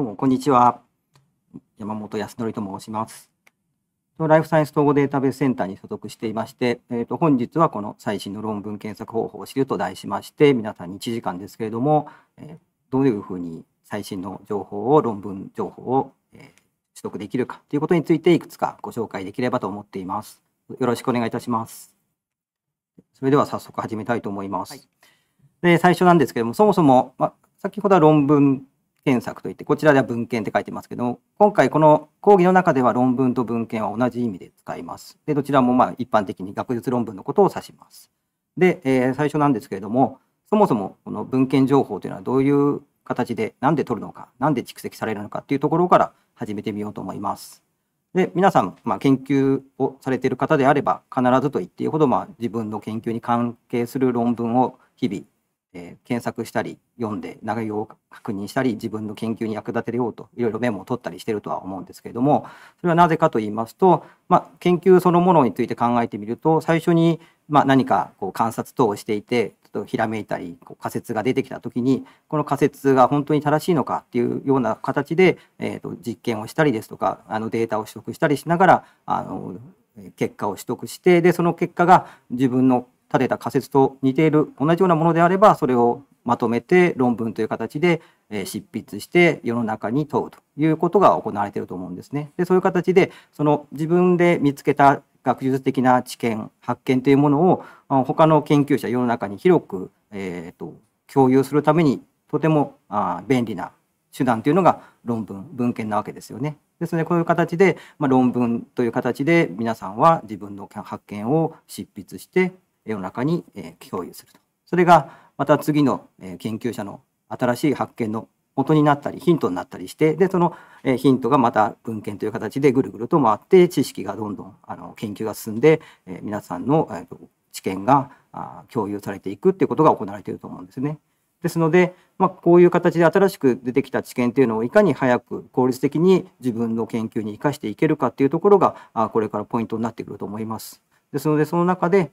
どうも、こんにちは。山本康則と申します。ライフサイエンス統合データベースセンターに所属していまして、えー、と本日はこの最新の論文検索方法を知ると題しまして、皆さんに1時間ですけれども、えー、どういうふうに最新の情報を、論文情報を、えー、取得できるかということについて、いくつかご紹介できればと思っています。よろしくお願いいたします。それでは早速始めたいと思います。はい、で最初なんですけれども、そもそも、ま、先ほどは論文検索といって、こちらでは文献って書いてますけど今回この講義の中では論文と文献は同じ意味で使います。で、どちらもまあ一般的に学術論文のことを指します。で、えー、最初なんですけれども、そもそもこの文献情報というのはどういう形で、なんで取るのか、なんで蓄積されるのかっていうところから始めてみようと思います。で、皆さん、まあ、研究をされている方であれば、必ずと言っていいほど、まあ、自分の研究に関係する論文を日々えー、検索したり読んで内容を確認したり自分の研究に役立てようといろいろメモを取ったりしてるとは思うんですけれどもそれはなぜかと言いますと、まあ、研究そのものについて考えてみると最初に、まあ、何かこう観察等をしていてちょっとひらめいたりこう仮説が出てきた時にこの仮説が本当に正しいのかっていうような形で、えーと、実験をしたりですとかあのデータを取得したりしながらあの結果を取得してでその結果が自分の立てた仮説と似ている同じようなものであればそれをまとめて論文という形で執筆して世の中に問うということが行われていると思うんですね。でそういう形でその自分で見つけた学術的な知見発見というものを他の研究者世の中に広く、えーと、共有するためにとてもあ便利な手段というのが論文文献なわけですよね。ですねこういう形で、まあ、論文という形で皆さんは自分の発見を執筆して世の中に共有すると。それがまた次の研究者の新しい発見の元になったりヒントになったりしてでそのヒントがまた文献という形でぐるぐると回って知識がどんどんあの研究が進んで皆さんの知見が共有されていくっていうことが行われていると思うんですね。ですので、まあ、こういう形で新しく出てきた知見というのをいかに早く効率的に自分の研究に生かしていけるかっていうところがこれからポイントになってくると思います。ですのでその中で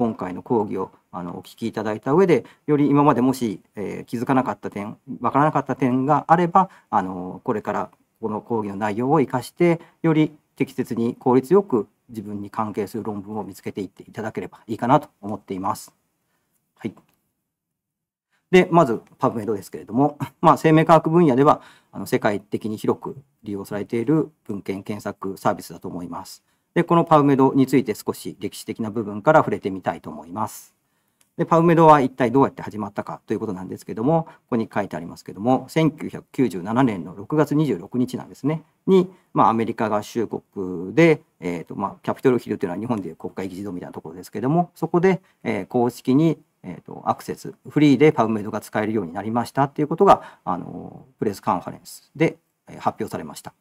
今回の講義をあのお聞きいただいた上でより今までもし、えー、気づかなかった点わからなかった点があればあのこれからこの講義の内容を生かしてより適切に効率よく自分に関係する論文を見つけていっていただければいいかなと思っています。はい、でまずパブメドですけれども、まあ、生命科学分野ではあの世界的に広く利用されている文献検索サービスだと思います。で、このパウメドについて少し歴史的な部分から触れてみたいと思います。で、パウメドは一体どうやって始まったかということなんですけども、ここに書いてありますけども、1997年の6月26日なんですね、に、まあ、アメリカ合衆国で、えーとまあ、キャピトルヒルというのは日本でいう国会議事堂みたいなところですけども、そこで、えー、公式にえーと、アクセスフリーでパウメドが使えるようになりましたっていうことがあのプレスカンファレンスで、え発表されました。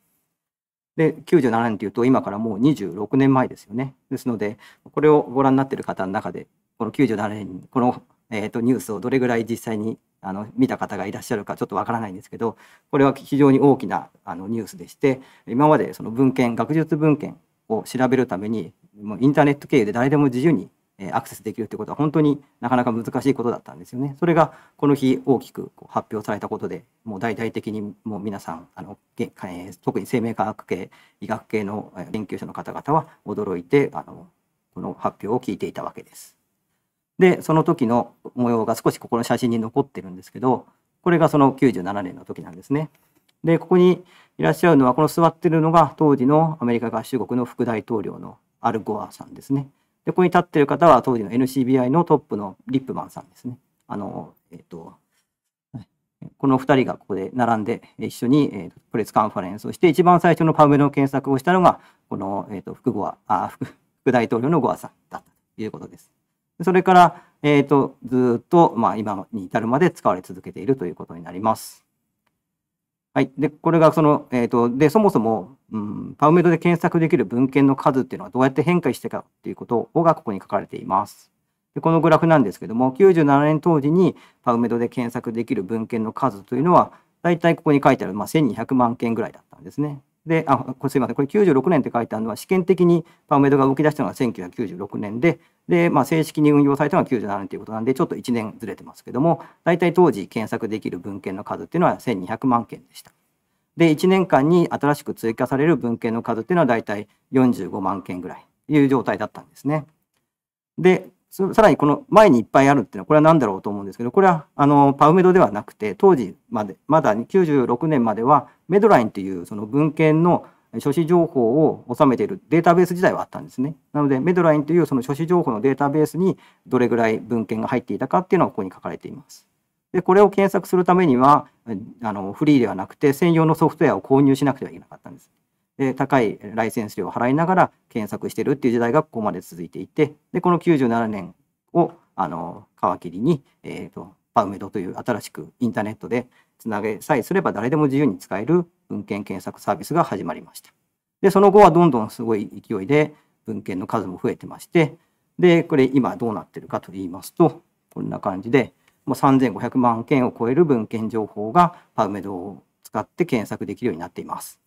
で97年というと今からもう26年前ですよねですのでこれをご覧になっている方の中でこの97年にこの、えーと、とニュースをどれぐらい実際にあの見た方がいらっしゃるかちょっとわからないんですけどこれは非常に大きなあのニュースでして今までその文献学術文献を調べるためにもうインターネット経由で誰でも自由にアクセスできるってうことは本当になかなか難しいことだったんですよね。それがこの日大きく発表されたことでもう大々的にもう皆さんあの特に生命科学系医学系の研究者の方々は驚いてあのこの発表を聞いていたわけです。でその時の模様が少しここの写真に残ってるんですけどこれがその97年の時なんですね。でここにいらっしゃるのはこの座ってるのが当時のアメリカ合衆国の副大統領のアル・ゴアさんですね。でここに立っている方は当時の NCBI のトップのリップマンさんですね。あのえっとこの2人がここで並んで一緒に、えー、プレスカンファレンスをして一番最初のパウエルの検索をしたのがこの、えーと、副ゴアあ副副大統領のゴアさんだったということです。それから、えーと、ずっと、まあ、今に至るまで使われ続けているということになります。はい、でこれがその、えーとでそもそもうん、パウメドで検索できる文献の数っていうのはどうやって変化してたかっていうことがここに書かれています。でこのグラフなんですけども97年当時にパウメドで検索できる文献の数というのは大体ここに書いてある、まあ、1200万件ぐらいだったんですね。であこれすいませんこれ96年って書いてあるのは試験的にパウメドが動き出したのが1996年でで、まあ、正式に運用されたのは97年ということなんでちょっと1年ずれてますけども大体当時検索できる文献の数っていうのは1200万件でした。で、1年間に新しく追加される文献の数っていうのはたい45万件ぐらいいう状態だったんですね。で、さらにこの前にいっぱいあるっていうのは、これは何だろうと思うんですけど、これはあのパウメドではなくて、当時まで、まだ96年まではメドラインというその文献の書誌情報を収めているデータベース自体はあったんですね。なので、メドラインというその書誌情報のデータベースにどれぐらい文献が入っていたかっていうのはここに書かれています。でこれを検索するためにはあのフリーではなくて専用のソフトウェアを購入しなくてはいけなかったんです。で高いライセンス料を払いながら検索してるっていう時代がここまで続いていてでこの97年をあの皮切りに、えーと、パウメドという新しくインターネットでつなげさえすれば誰でも自由に使える文献検索サービスが始まりました。でその後はどんどんすごい勢いで文献の数も増えてましてでこれ今どうなってるかと言いますとこんな感じでもう3500万件を超える文献情報がパウメドを使って検索できるようになっています。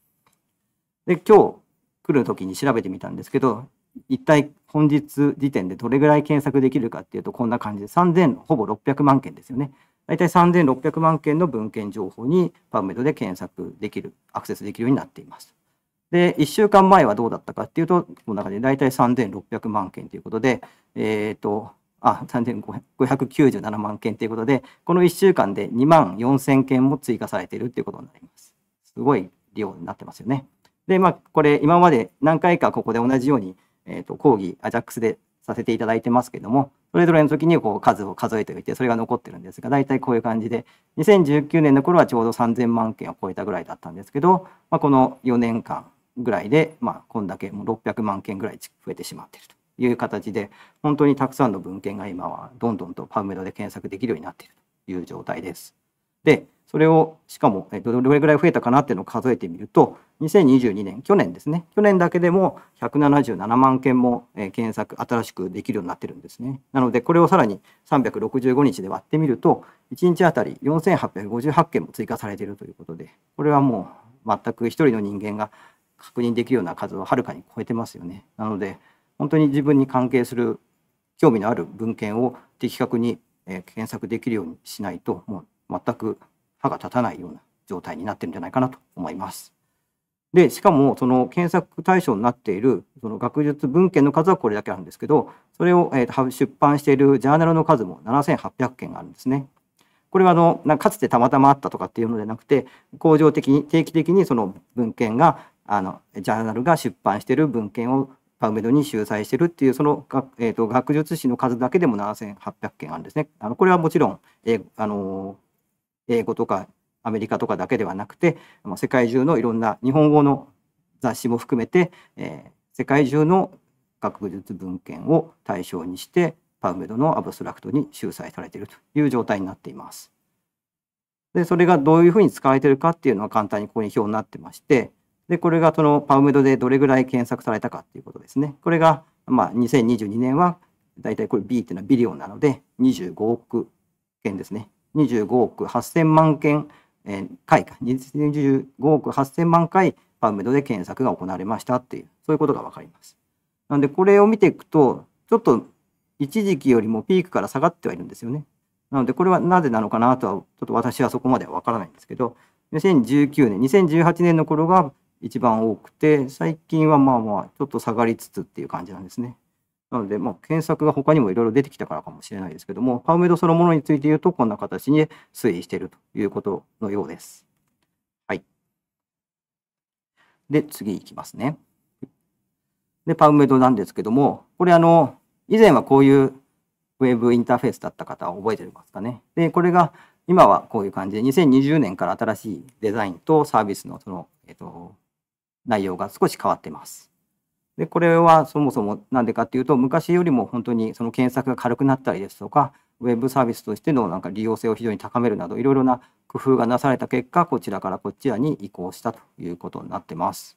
で今日来る時に調べてみたんですけど一体本日時点でどれぐらい検索できるかっていうとこんな感じで3000ほぼ600万件ですよね。大体3600万件の文献情報にパウメドで検索できるアクセスできるようになっています。で1週間前はどうだったかっていうとこの中で大体3600万件ということで、えーとあ、3597万件ということで、この1週間で2万4000件も追加されているということになります。すごい量になってますよね。で、まあ、これ、今まで何回かここで同じように、えーと、講義、アジャックスでさせていただいてますけども、それぞれの時にこう数を数えておいて、それが残ってるんですが、大体こういう感じで、2019年の頃はちょうど3000万件を超えたぐらいだったんですけど、まあ、この4年間ぐらいで、まあ、こんだけもう600万件ぐらい増えてしまっていると。いう形で、本当にたくさんの文献が今はどんどんとパウメドで検索できるようになっているという状態です。で、それをしかもどれぐらい増えたかなっていうのを数えてみると、2022年、去年ですね、去年だけでも177万件も検索、新しくできるようになってるんですね。なので、これをさらに365日で割ってみると、1日あたり4858件も追加されているということで、これはもう全く一人の人間が確認できるような数をはるかに超えてますよね。なので、本当に自分に関係する興味のある文献を的確に、検索できるようにしないともう全く歯が立たないような状態になってるんじゃないかなと思います。でしかもその検索対象になっているその学術文献の数はこれだけあるんですけどそれを、え出版しているジャーナルの数も7800件あるんですね。これはあのなかつてたまたまあったとかっていうのではなくて恒常的に定期的にその文献があのジャーナルが出版している文献をパウメドに集載してるっていうその、えーと、学術誌の数だけでも7800件あるんですね。あのこれはもちろん、えー、あの英語とかアメリカとかだけではなくて世界中のいろんな日本語の雑誌も含めて、えー、世界中の学術文献を対象にしてパウメドのアブストラクトに集載されているという状態になっています。でそれがどういうふうに使われているかっていうのは簡単にここに表になってましてで、これがそのパウメドでどれぐらい検索されたかっていうことですね。これが、まあ、2022年は、だいたいこれ B っていうのはビリオンなので、25億件ですね。25億8000万件、えー、回か、25億8000万回、パウメドで検索が行われましたっていう、そういうことがわかります。なんで、これを見ていくと、ちょっと一時期よりもピークから下がってはいるんですよね。なので、これはなぜなのかなとは、ちょっと私はそこまではわからないんですけど、2019年、2018年の頃が一番多くて、最近はまあまあ、ちょっと下がりつつっていう感じなんですね。なので、まあ、検索が他にもいろいろ出てきたからかもしれないですけども、パウメドそのものについて言うと、こんな形に推移しているということのようです。はい。で、次いきますね。で、パウメドなんですけども、これあの、以前はこういうウェブインターフェースだった方は覚えてますかね。で、これが今はこういう感じで、2020年から新しいデザインとサービスのその、えっと、内容が少し変わってます。でこれはそもそもなんでかっていうと昔よりも本当にその検索が軽くなったりですとかウェブサービスとしてのなんか利用性を非常に高めるなどいろいろな工夫がなされた結果こちらからこちらに移行したということになってます。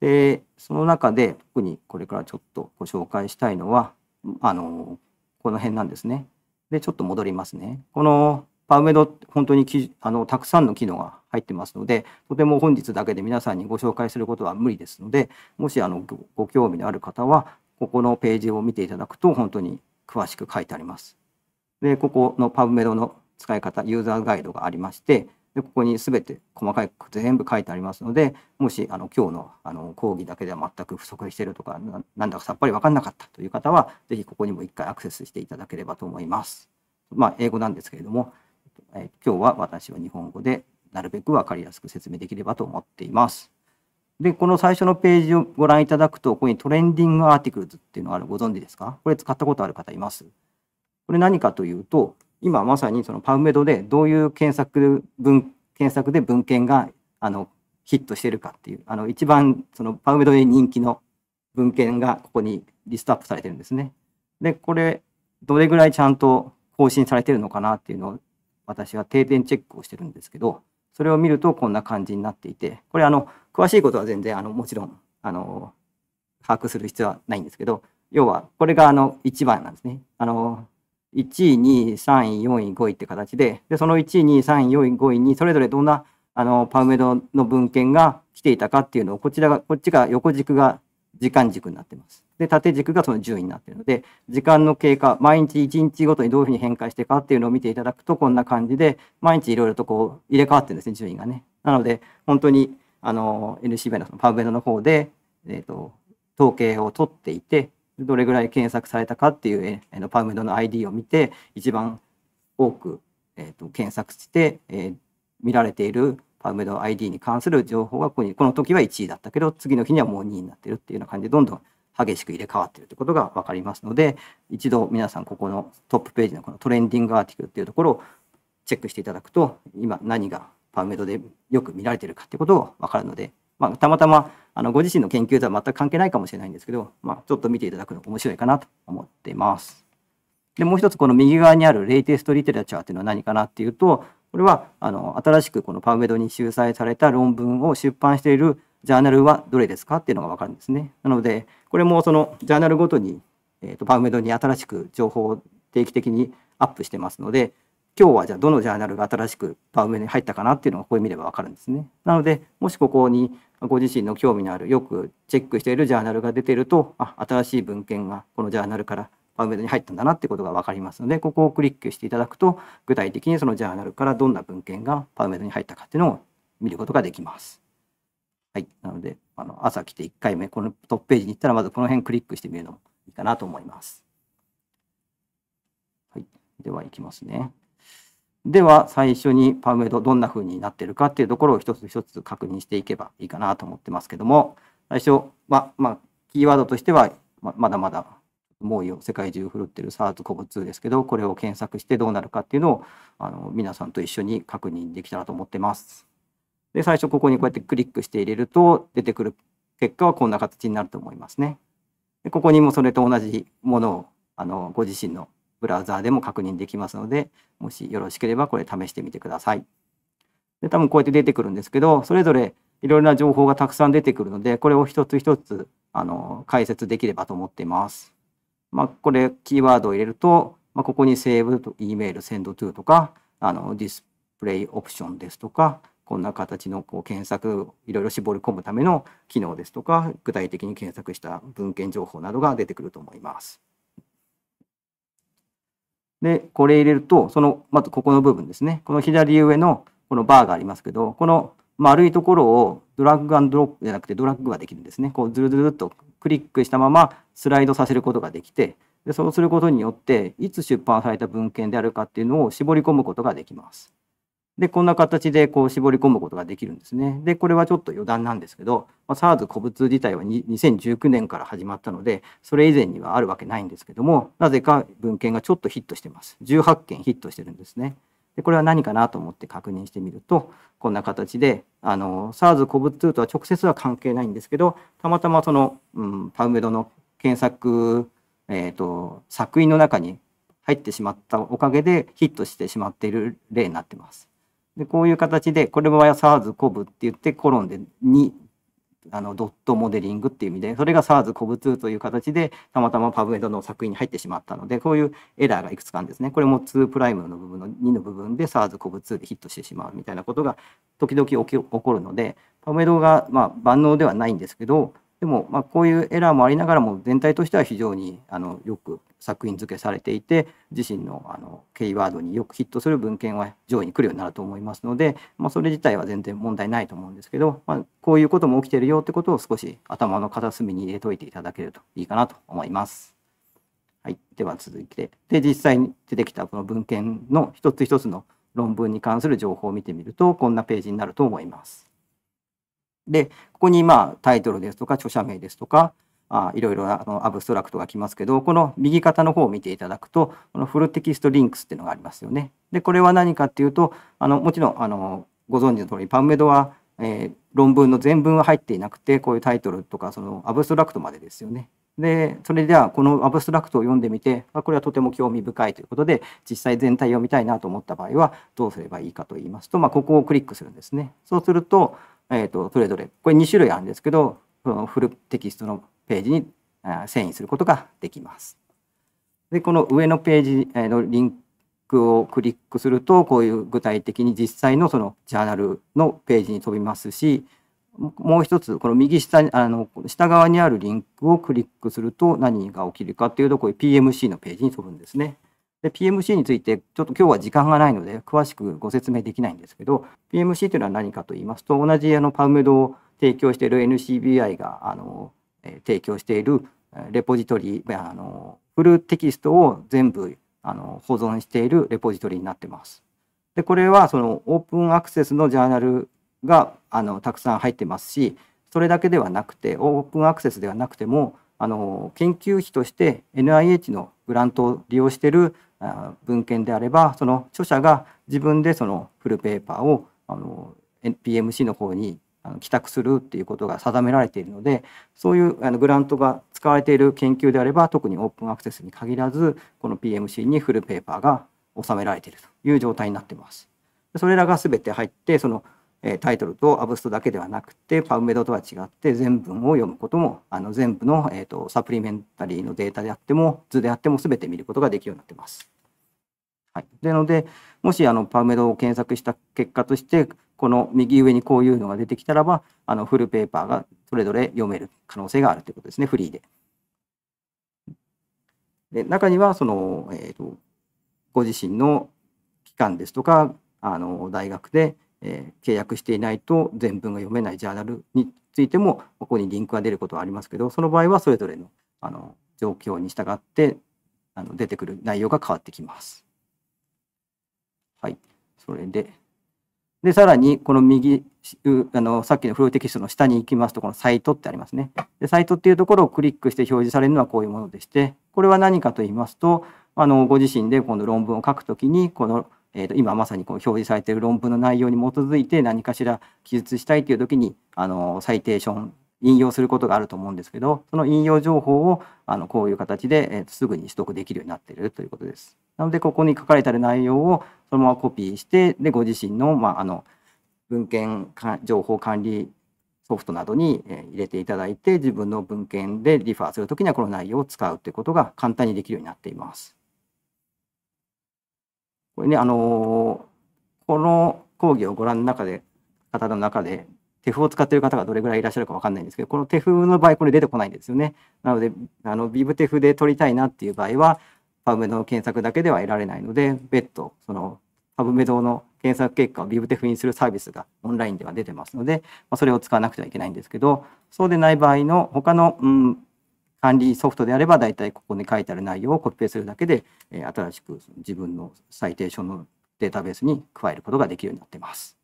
でその中で特にこれからちょっとご紹介したいのはあのこの辺なんですね。でちょっと戻りますね。このパウメド本当にあのたくさんの機能が入ってますのでとても本日だけで皆さんにご紹介することは無理ですのでもしあのご興味のある方はここのページを見ていただくと本当に詳しく書いてあります。でここのパブメドの使い方ユーザーガイドがありましてでここにすべて細かい全部書いてありますのでもしあの今日のあの講義だけでは全く不足しているとかなんだかさっぱり分からなかったという方はぜひここにも一回アクセスしていただければと思います。まあ、英語なんですけれどもえ今日は私は日本語でなるべく分かりやすく説明できればと思っています。で、この最初のページをご覧いただくと、ここにトレンディングアーティクルズっていうのがあるご存知ですかこれ使ったことある方いますこれ何かというと、今まさにそのパウメドでどういう検索文、検索で文献があのヒットしてるかっていう、あの一番そのパウメドで人気の文献がここにリストアップされてるんですね。で、これ、どれぐらいちゃんと更新されてるのかなっていうのを私は定点チェックをしてるんですけどそれを見るとこんな感じになっていてこれあの詳しいことは全然あのもちろんあの把握する必要はないんですけど要はこれがあの1番なんですね。あの1位、2位、3位、4位、5位って形で、でその1位、2位、3位、4位、5位にそれぞれどんなあのパウメドの文献が来ていたかっていうのをこちらが、こっちが横軸が時間軸になってます。で、縦軸がその順位になっているので、時間の経過、毎日1日ごとにどういうふうに変化していくかっていうのを見ていただくと、こんな感じで、毎日いろいろとこう入れ替わってるんですね、順位がね。なので、本当に、あの、NCB ののパブエンドの方で、えっ、ー、と、統計を取っていて、どれぐらい検索されたかっていう、えー、パブエンドの ID を見て、一番多く、えーと、と検索して、えー、見られているパウメド ID に関する情報がここにこの時は1位だったけど次の日にはもう2位になってるっていうような感じでどんどん激しく入れ替わってるということが分かりますので一度皆さんここのトップページのこのトレンディングアーティクルっていうところをチェックしていただくと今何がパウメドでよく見られてるかってことを分かるので、まあ、たまたまあのご自身の研究とは全く関係ないかもしれないんですけど、まあ、ちょっと見ていただくの面白いかなと思っています。でもう一つこの右側にある「レイテストリテラチャー」っていうのは何かなっていうとこれはあの新しくこのパウメドに収載された論文を出版しているジャーナルはどれですかっていうのが分かるんですね。なのでこれもそのジャーナルごとに、えー、とパウメドに新しく情報を定期的にアップしてますので今日はじゃあどのジャーナルが新しくパウメドに入ったかなっていうのがこれ見れば分かるんですね。なのでもしここにご自身の興味のあるよくチェックしているジャーナルが出てるとあ新しい文献がこのジャーナルからパウメドに入ったんだなってことが分かりますのでここをクリックしていただくと具体的にそのジャーナルからどんな文献がパウメドに入ったかっていうのを見ることができます。はい。なので、あの朝来て1回目、このトップページに行ったら、まずこの辺クリックしてみるのもいいかなと思います。はい。では、いきますね。では、最初にパウメドどんな風になってるかっていうところを一つ一つ確認していけばいいかなと思ってますけども、最初は、まあ、キーワードとしては、まだまだ猛威を世界中振るってる SARS-CoV2 ですけど、これを検索してどうなるかっていうのを、あの皆さんと一緒に確認できたらと思ってます。で、最初ここにこうやってクリックして入れると出てくる結果はこんな形になると思いますね。でここにもそれと同じものをあのご自身のブラウザーでも確認できますので、もしよろしければこれ試してみてください。で、多分こうやって出てくるんですけど、それぞれいろいろな情報がたくさん出てくるので、これを一つ一つあの解説できればと思っています。まあ、これキーワードを入れると、まあ、ここにセーブと E メール、センドトゥとか、あのディスプレイオプションですとか、こんな形のこう検索いろいろ絞り込むための機能ですとか具体的に検索した文献情報などが出てくると思います。でこれ入れるとそのまずここの部分ですねこの左上のこのバーがありますけどこの丸いところをドラッグアンドロップじゃなくてドラッグができるんですねこうずるずるっとクリックしたままスライドさせることができてでそうすることによっていつ出版された文献であるかっていうのを絞り込むことができます。で、こんな形でこう絞り込むことができるんですね。で、これはちょっと余談なんですけど、まあ、SARS 古物自体は2019年から始まったので、それ以前にはあるわけないんですけども、なぜか文献がちょっとヒットしてます。18件ヒットしてるんですね。で、これは何かなと思って確認してみると、こんな形で、あの、SARS 古物2とは直接は関係ないんですけど、たまたまその、うん、パウメドの検索、えっ、ー、と、作品の中に入ってしまったおかげでヒットしてしまっている例になってます。で、こういう形で、これは s a ズ s コブって言って、コロンで2、あの、ドットモデリングっていう意味で、それが s a ズ s コブ2という形で、たまたまパブメドの作品に入ってしまったので、こういうエラーがいくつかあるんですね。これも2プライムの部分の2の部分で s a ズ s コブ2でヒットしてしまうみたいなことが時々起き起こるので、パブメドが、まあ、万能ではないんですけど、でも、まあ、こういうエラーもありながらも全体としては非常にあのよく作品付けされていて自身のあのキーワードによくヒットする文献は上位に来るようになると思いますので、まあ、それ自体は全然問題ないと思うんですけど、まあ、こういうことも起きてるよってことを少し頭の片隅に入れといていただけるといいかなと思います。はい、では続いてで実際に出てきたこの文献の一つ一つの論文に関する情報を見てみるとこんなページになると思います。でここにまあタイトルですとか著者名ですとかあいろいろあのアブストラクトが来ますけどこの右肩の方を見ていただくとこのフルテキストリンクスっていうのがありますよね。でこれは何かっていうとあのもちろんあのご存知の通りパンメドは、えー、論文の全文は入っていなくてこういうタイトルとかそのアブストラクトまでですよね。でそれではこのアブストラクトを読んでみてこれはとても興味深いということで実際全体を見たいなと思った場合はどうすればいいかと言いますと、まあ、ここをクリックするんですね。そうするとえーと、それぞれこれ2種類あるんですけどフルテキストのページに遷移することができます。でこの上のページのリンクをクリックするとこういう具体的に実際のそのジャーナルのページに飛びますしもう一つこの右下あの下側にあるリンクをクリックすると何が起きるかっていうとこういう PMC のページに飛ぶんですね。で、PMC について、ちょっと今日は時間がないので、詳しくご説明できないんですけど、PMC というのは何かと言いますと、同じあのパウメドを提供している NCBI があの、え提供しているレポジトリ、あのフルテキストを全部あの保存しているレポジトリになってます。で、これはそのオープンアクセスのジャーナルがあのたくさん入ってますし、それだけではなくて、オープンアクセスではなくても、あの研究費として NIH のグラントを利用している文献であればその著者が自分でそのフルペーパーをあの PMC の方に帰宅するっていうことが定められているのでそういうあのグラントが使われている研究であれば特にオープンアクセスに限らずこの PMC にフルペーパーが収められているという状態になってます。それらが全て入ってそのえタイトルとアブストだけではなくてパウメドとは違って全文を読むこともあの全部の、えーと、サプリメンタリーのデータであっても図であっても全て見ることができるようになってます。はい、なのでもしあのパウメドを検索した結果としてこの右上にこういうのが出てきたらばあのフルペーパーがそれぞれ読める可能性があるということですねフリーで。で中にはその、えーと、とご自身の機関ですとかあの大学でえー、契約していないと全文が読めないジャーナルについてもここにリンクが出ることはありますけどその場合はそれぞれのあの状況に従ってあの出てくる内容が変わってきます。はい、それででさらにこの右あのさっきのフローテキストの下に行きますとこのサイトってありますねでサイトっていうところをクリックして表示されるのはこういうものでしてこれは何かと言いますとあのご自身でこの論文を書くときにこのえー、と今まさにこう表示されている論文の内容に基づいて何かしら記述したいという時にあのサイテーション引用することがあると思うんですけどその引用情報をあのこういう形で、えー、とすぐに取得できるようになっているということです。なのでここに書かれてある内容をそのままコピーしてでご自身の,、まあ、あの文献情報管理ソフトなどに入れていただいて自分の文献でリファーするときにはこの内容を使うということが簡単にできるようになっています。これね、あのー、この講義をご覧の中で、方の中で、手符を使っている方がどれぐらいいらっしゃるか分かんないんですけど、この手符の場合、これ出てこないんですよね。なので、あのビブテフで取りたいなっていう場合は、パブメドの検索だけでは得られないので、別途、そのパブメドの検索結果をビブテフにするサービスがオンラインでは出てますので、まあ、それを使わなくてはいけないんですけど、そうでない場合の他の、うん、管理ソフトであれば、だいたいここに書いてある内容をコピペするだけで、え新しく自分のサイテーションのデータベースに加えることができるようになっています。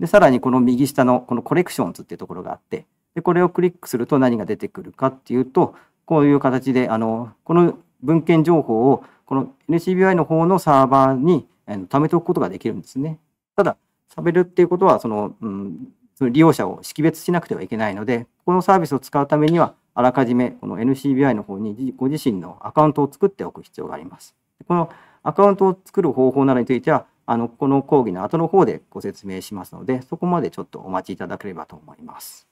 で、さらにこの右下のこのコレクションズっていうところがあって、でこれをクリックすると何が出てくるかっていうと、こういう形で、あの、この文献情報をこの NCBI の方のサーバーに貯めておくことができるんですね。ただ、ベルっていうことは、その、うん、その利用者を識別しなくてはいけないので、このサービスを使うためには、あらかじめこの NCBI の方にご自身のアカウントを作っておく必要があります。このアカウントを作る方法などについては、あのこの講義の後の方でご説明しますので、そこまでちょっとお待ちいただければと思います。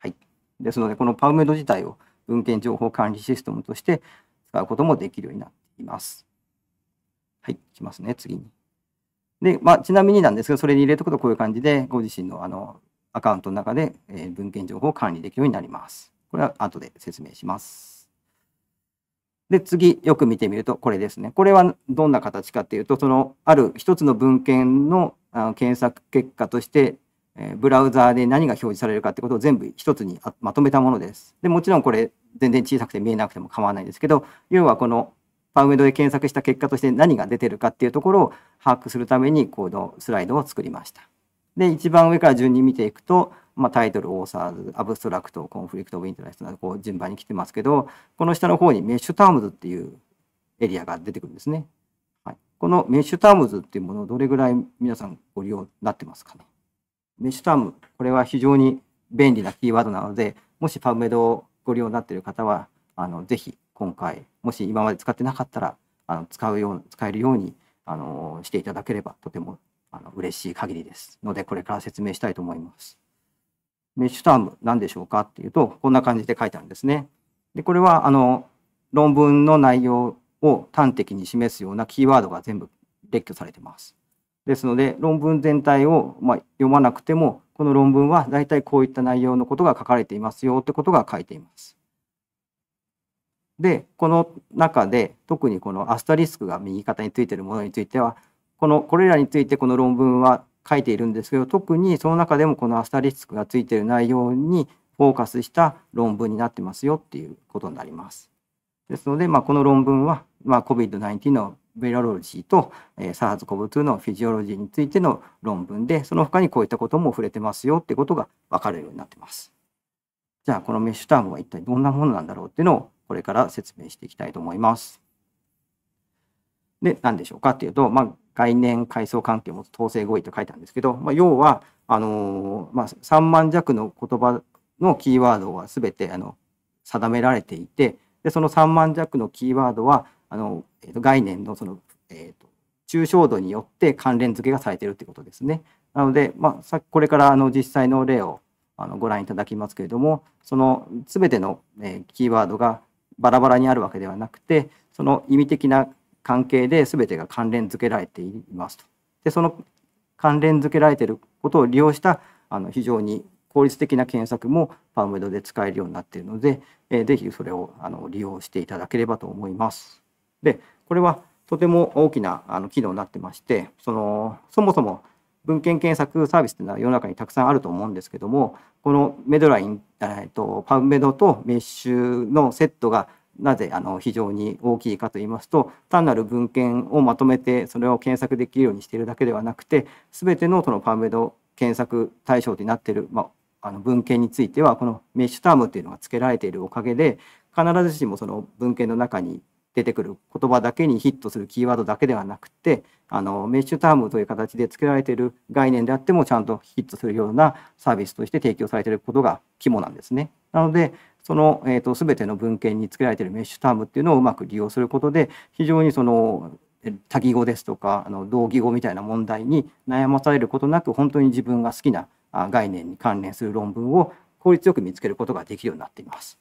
はい。ですので、このパウメド自体を文献情報管理システムとして使うこともできるようになっています。はい、いきますね、次に。で、まあ、ちなみになんですけど、それに入れておくとこういう感じで、ご自身のあのアカウントの中で、え文献情報を管理できるようになります。これは後で説明します。で、次、よく見てみると、これですね。これはどんな形かっていうと、その、ある一つの文献のあの検索結果として、えブラウザーで何が表示されるかってことを全部一つにまとめたものです。で、もちろんこれ、全然小さくて見えなくても構わないですけど、要はこのパウメドで検索した結果として何が出てるかっていうところを把握するためにこのスライドを作りました。で一番上から順に見ていくと、まあ、タイトルオーサーズアブストラクトコンフリクト・オブ・インタラストなどこう順番に来てますけどこの下の方にメッシュタームズっていうエリアが出てくるんですね。はい、このメッシュタームズっていうものをどれぐらい皆さんご利用になってますかね。メッシュタームこれは非常に便利なキーワードなのでもしパウメドをご利用になっている方はあのぜひ今回もし今まで使ってなかったらあの使うよう使えるようにあのしていただければとてもあの嬉しい限りですのでこれから説明したいと思います。メッシュターム何でしょうかっていうとこんな感じで書いてあるんですね。でこれはあの論文の内容を端的に示すようなキーワードが全部列挙されてます。ですので論文全体を、ま読まなくてもこの論文は大体こういった内容のことが書かれていますよってことが書いています。でこの中で特にこのアスタリスクが右肩についてるものについてはこのこれらについてこの論文は書いているんですけど特にその中でもこのアスタリスクがついてる内容にフォーカスした論文になってますよっていうことになります。ですので、まあ、この論文は、まあ、COVID-19 のベラロジーと、えー、サーズコブ2のフィジオロジーについての論文でその他にこういったことも触れてますよってことが分かるようになってます。じゃあこのメッシュタームは一体どんなものなんだろうっていうのをこれから説明していきたいと思います。で、何でしょうかっていうと、まあ、概念階層関係を持つ統制合意と書いたんですけど、まあ、要は、あのまあ、3万弱の言葉のキーワードは全てあの定められていてでその3万弱のキーワードはあの、えー、と概念のその、えーと、抽象度によって関連付けがされているということですね。なので、まあ、これからあの実際の例をあのご覧いただきますけれどもその全ての、えキーワードがバラバラにあるわけではなくてその意味的な関係で全てが関連づけられていますと。でその関連づけられていることを利用したあの非常に効率的な検索もパームドで使えるようになっているので、えー、ぜひそれをあの利用していただければと思います。でこれはとても大きなあの機能になってましてそのそもそも文献検索サービスというのは世の中にたくさんあると思うんですけどもこのメドライン、えっと、パウメドとメッシュのセットがなぜあの非常に大きいかと言いますと単なる文献をまとめてそれを検索できるようにしているだけではなくて全てのそのパウメド検索対象になっている、まあ、あの文献についてはこのメッシュタームっていうのが付けられているおかげで必ずしもその文献の中に出てくる言葉だけにヒットするキーワードだけではなくてあのメッシュタームという形で付けられている概念であってもちゃんとヒットするようなサービスとして提供されていることが肝なんですね。なのでその、えーと、全ての文献に付けられているメッシュタームっていうのをうまく利用することで非常にその多義語ですとかあの同義語みたいな問題に悩まされることなく本当に自分が好きな概念に関連する論文を効率よく見つけることができるようになっています。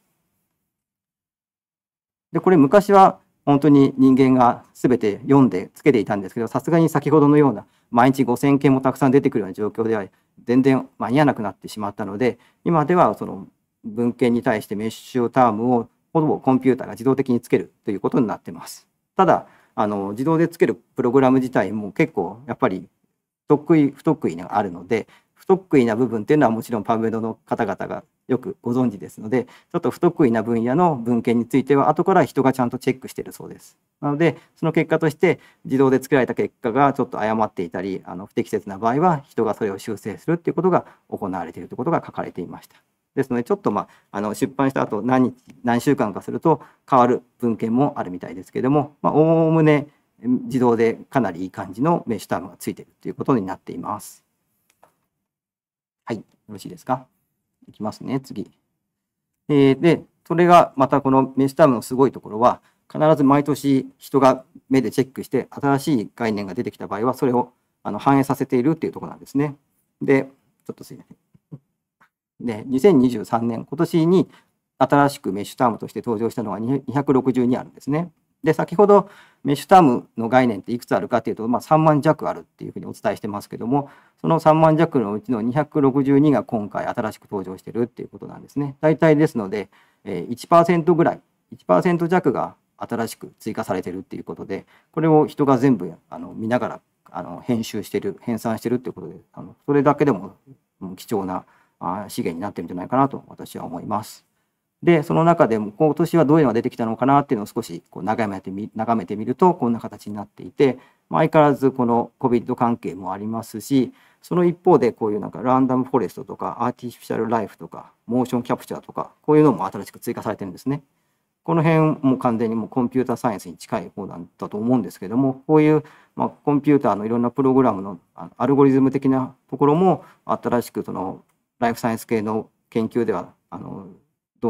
でこれ昔は本当に人間が全て読んでつけていたんですけどさすがに先ほどのような毎日5,000件もたくさん出てくるような状況では全然間に合わなくなってしまったので今ではその文献に対してメッシュタームをほぼコンピューターが自動的につけるということになってます。ただあの自動でつけるプログラム自体も結構やっぱり得意不得意があるので不得意な部分っていうのはもちろんパブメドの方々がよくご存知ですのでちょっと不得意な分野の文献については後から人がちゃんとチェックしているそうですなのでその結果として自動で作られた結果がちょっと誤っていたりあの不適切な場合は人がそれを修正するっていうことが行われているということが書かれていましたですのでちょっとまああの出版した後何日何週間かすると変わる文献もあるみたいですけれどもおおむね自動でかなりいい感じのメッシュタグがついているということになっています。はい、よろしいですか。いきますね、次。えー、で、それがまたこのメスタームのすごいところは、必ず毎年人が目でチェックして、新しい概念が出てきた場合は、それをあの反映させているっていうとこなんですね。で、ちょっとすいません。で、2023年、今年に新しくメッシュタームとして登場したのが262あるんですね。で、先ほどメッシュタムの概念っていくつあるかというと、まあ、3万弱あるっていうふうにお伝えしてますけども、その3万弱のうちの262が今回新しく登場してるっていうことなんですね。大体ですので、え1%ぐらい、1%弱が新しく追加されてるっていうことで、これを人が全部あの見ながらあの編集してる、編纂してるっていうことで、あのそれだけでも貴重な資源になってるんじゃないかなと私は思います。で、その中でも今年はどういうのが出てきたのかなっていうのを少しこう眺めてみ眺めてみるとこんな形になっていて、相変わらずこの COVID 関係もありますし、その一方でこういうなんかランダムフォレストとかアーティフィシャルライフとかモーションキャプチャーとかこういうのも新しく追加されてるんですね。この辺も完全にもうコンピューターサイエンスに近い方だったと思うんですけども、こういう、まあ、コンピューターのいろんなプログラムのアルゴリズム的なところも新しくそのライフサイエンス系の研究ではあの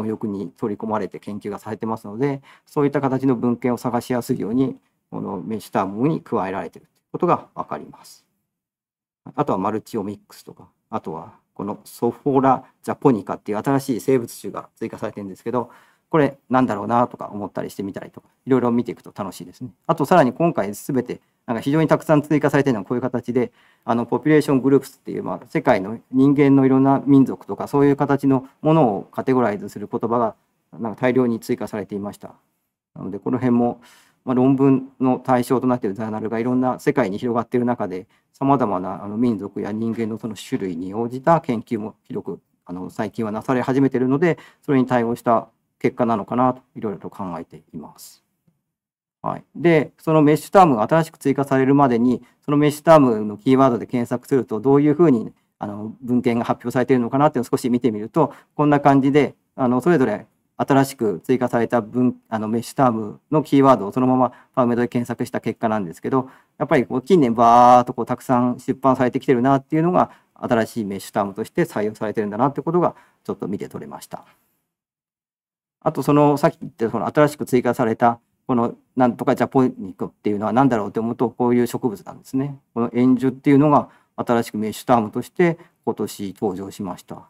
貪欲に取り込まれて研究がされてますのでそういった形の文献を探しやすいようにこのメッシュタームに加えられているということが分かります。あとはマルチオミックスとかあとはこのソフォラ・ジャポニカっていう新しい生物種が追加されてるんですけどこれなんだろうなとか思ったりしてみたりとかいろいろ見ていくと楽しいですね。あとさらに今回全てなんか非常にたくさん追加されているのはこういう形であのポピュレーショングループスっていう、まあ、世界の人間のいろんな民族とかそういう形のものをカテゴライズする言葉がなんか大量に追加されていました。なのでこの辺も、まあ、論文の対象となっているジャーナルがいろんな世界に広がっている中でさまざまなあの民族や人間のその種類に応じた研究も広くあの最近はなされ始めているのでそれに対応した結果なのかなといろいろと考えています。はい、で、そのメッシュタームが新しく追加されるまでに、そのメッシュタームのキーワードで検索すると、どういうふうにあの文献が発表されているのかなっていうのを少し見てみると、こんな感じで、あのそれぞれ新しく追加された文あのメッシュタームのキーワードをそのままパウメドで検索した結果なんですけど、やっぱりこう近年バーっとこうたくさん出版されてきてるなっていうのが、新しいメッシュタームとして採用されてるんだなってことが、ちょっと見て取れました。あと、そのさっき言ったその新しく追加されたこのなんとかジャポニクっていうのは何だろうと思うとこういう植物なんですね。この円樹っていうのが新しく名ッタームとして今年登場しました。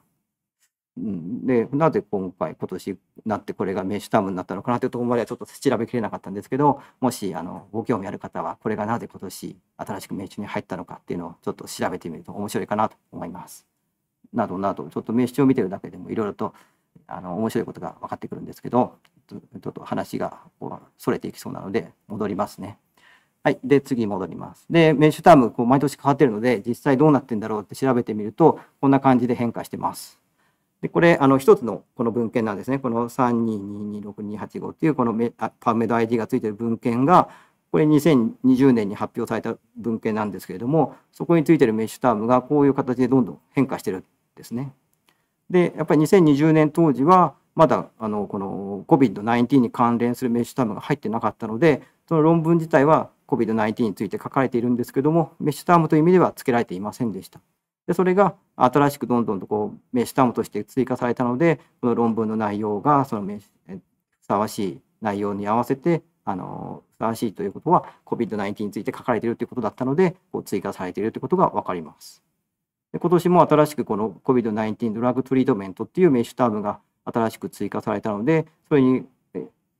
でなぜ今回今年になってこれが名ッタームになったのかなというところまではちょっと調べきれなかったんですけどもしあのご興味ある方はこれがなぜ今年新しく名刺に入ったのかっていうのをちょっと調べてみると面白いかなと思います。などなどちょっと名刺を見てるだけでもいろいろとあの面白いことが分かってくるんですけどちょっと話がこうそれていきそうなので戻りますね。はい、で次戻ります。でメッシュタームこう毎年変わってるので実際どうなってんだろうって調べてみるとこんな感じで変化してます。でこれあの一つのこの文献なんですねこの3222685っていうこのメあパメド ID がついてる文献がこれ2020年に発表された文献なんですけれどもそこについてるメッシュタームがこういう形でどんどん変化してるんですね。でやっぱり2020年当時はまだあのこの COVID-19 に関連するメッシュタームが入ってなかったのでその論文自体は COVID-19 について書かれているんですけどもメッシュタームという意味では付けられていませんでした。でそれが新しくどんどんとこうメッシュタームとして追加されたのでこの論文の内容がそのメッシュふさわしい内容に合わせてあのふさわしいということは COVID-19 について書かれているということだったのでこう追加されているということが分かります。で今年も新しくこの COVID-19 ドラッグトリートメントっていうメッシュタームが新しく追加されたのでそれに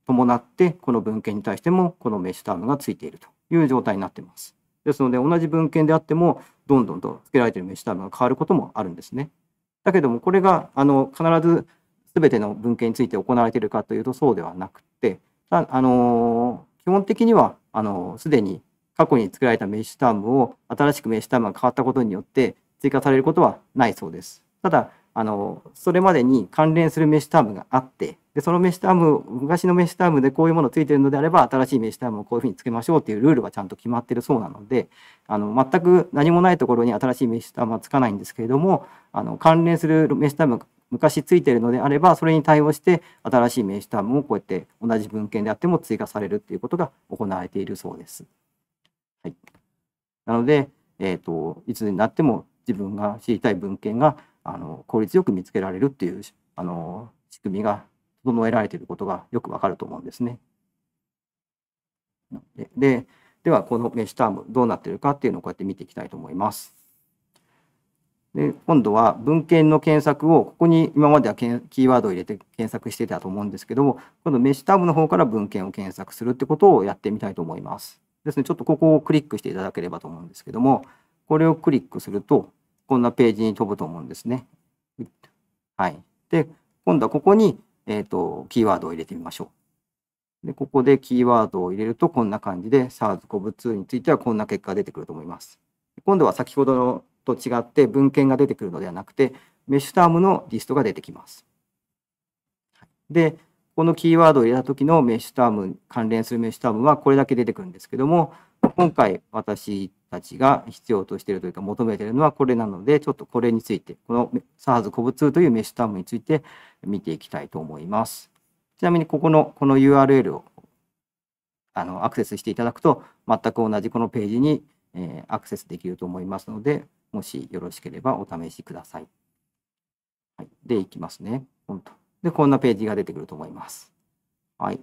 伴ってこの文献に対してもこのメッシュタームがついているという状態になっています。ですので同じ文献であってもどんどんと付けられているメッシュタームが変わることもあるんですね。だけどもこれがあの必ず全ての文献について行われているかというとそうではなくてあの基本的にはあのすでに過去に作られたメッシュタームを新しくメッシュタームが変わったことによって追加されることはないそうです。ただあのそれまでに関連するメッシュタームがあってでそのメッシュターム昔のメッシュタームでこういうものついてるのであれば新しいメッシュタームをこういうふうにつけましょうっていうルールがちゃんと決まってるそうなのであの全く何もないところに新しいメッシュタームはつかないんですけれどもあの関連するメッシュタームが昔ついてるのであればそれに対応して新しい名詞タームをこうやって同じ文献であっても追加されるっていうことが行われているそうです。はい、なので、えーといつになっても自分が知りたい文献があの効率よく見つけられるっていうあの仕組みが整えられていることがよくわかると思うんですね。でではこのメッシュタームどうなってるかっていうのをこうやって見ていきたいと思います。で今度は文献の検索をここに今まではキーワードを入れて検索してたと思うんですけども今度メッシュタームの方から文献を検索するってことをやってみたいと思います。ですねちょっとここをクリックしていただければと思うんですけどもこれをクリックするとこんなページに飛ぶと思うんですね。はい。で、今度はここに、えっ、ー、と、キーワードを入れてみましょう。で、ここでキーワードを入れると、こんな感じで SARS-CoV-2 についてはこんな結果が出てくると思います。今度は先ほどのと違って文献が出てくるのではなくて、メッシュタームのリストが出てきます。で、このキーワードを入れた時のメッシュターム、関連するメッシュタームはこれだけ出てくるんですけども、今回私たちが必要としているというか求めているのはこれなのでちょっとこれについてこの SARS コブ2というメッシュタームについて見ていきたいと思います。ちなみにここのこの URL をあのアクセスしていただくと全く同じこのページに、えー、アクセスできると思いますのでもしよろしければお試しください。はい、でいきますね。でこんなページが出てくると思います。はい、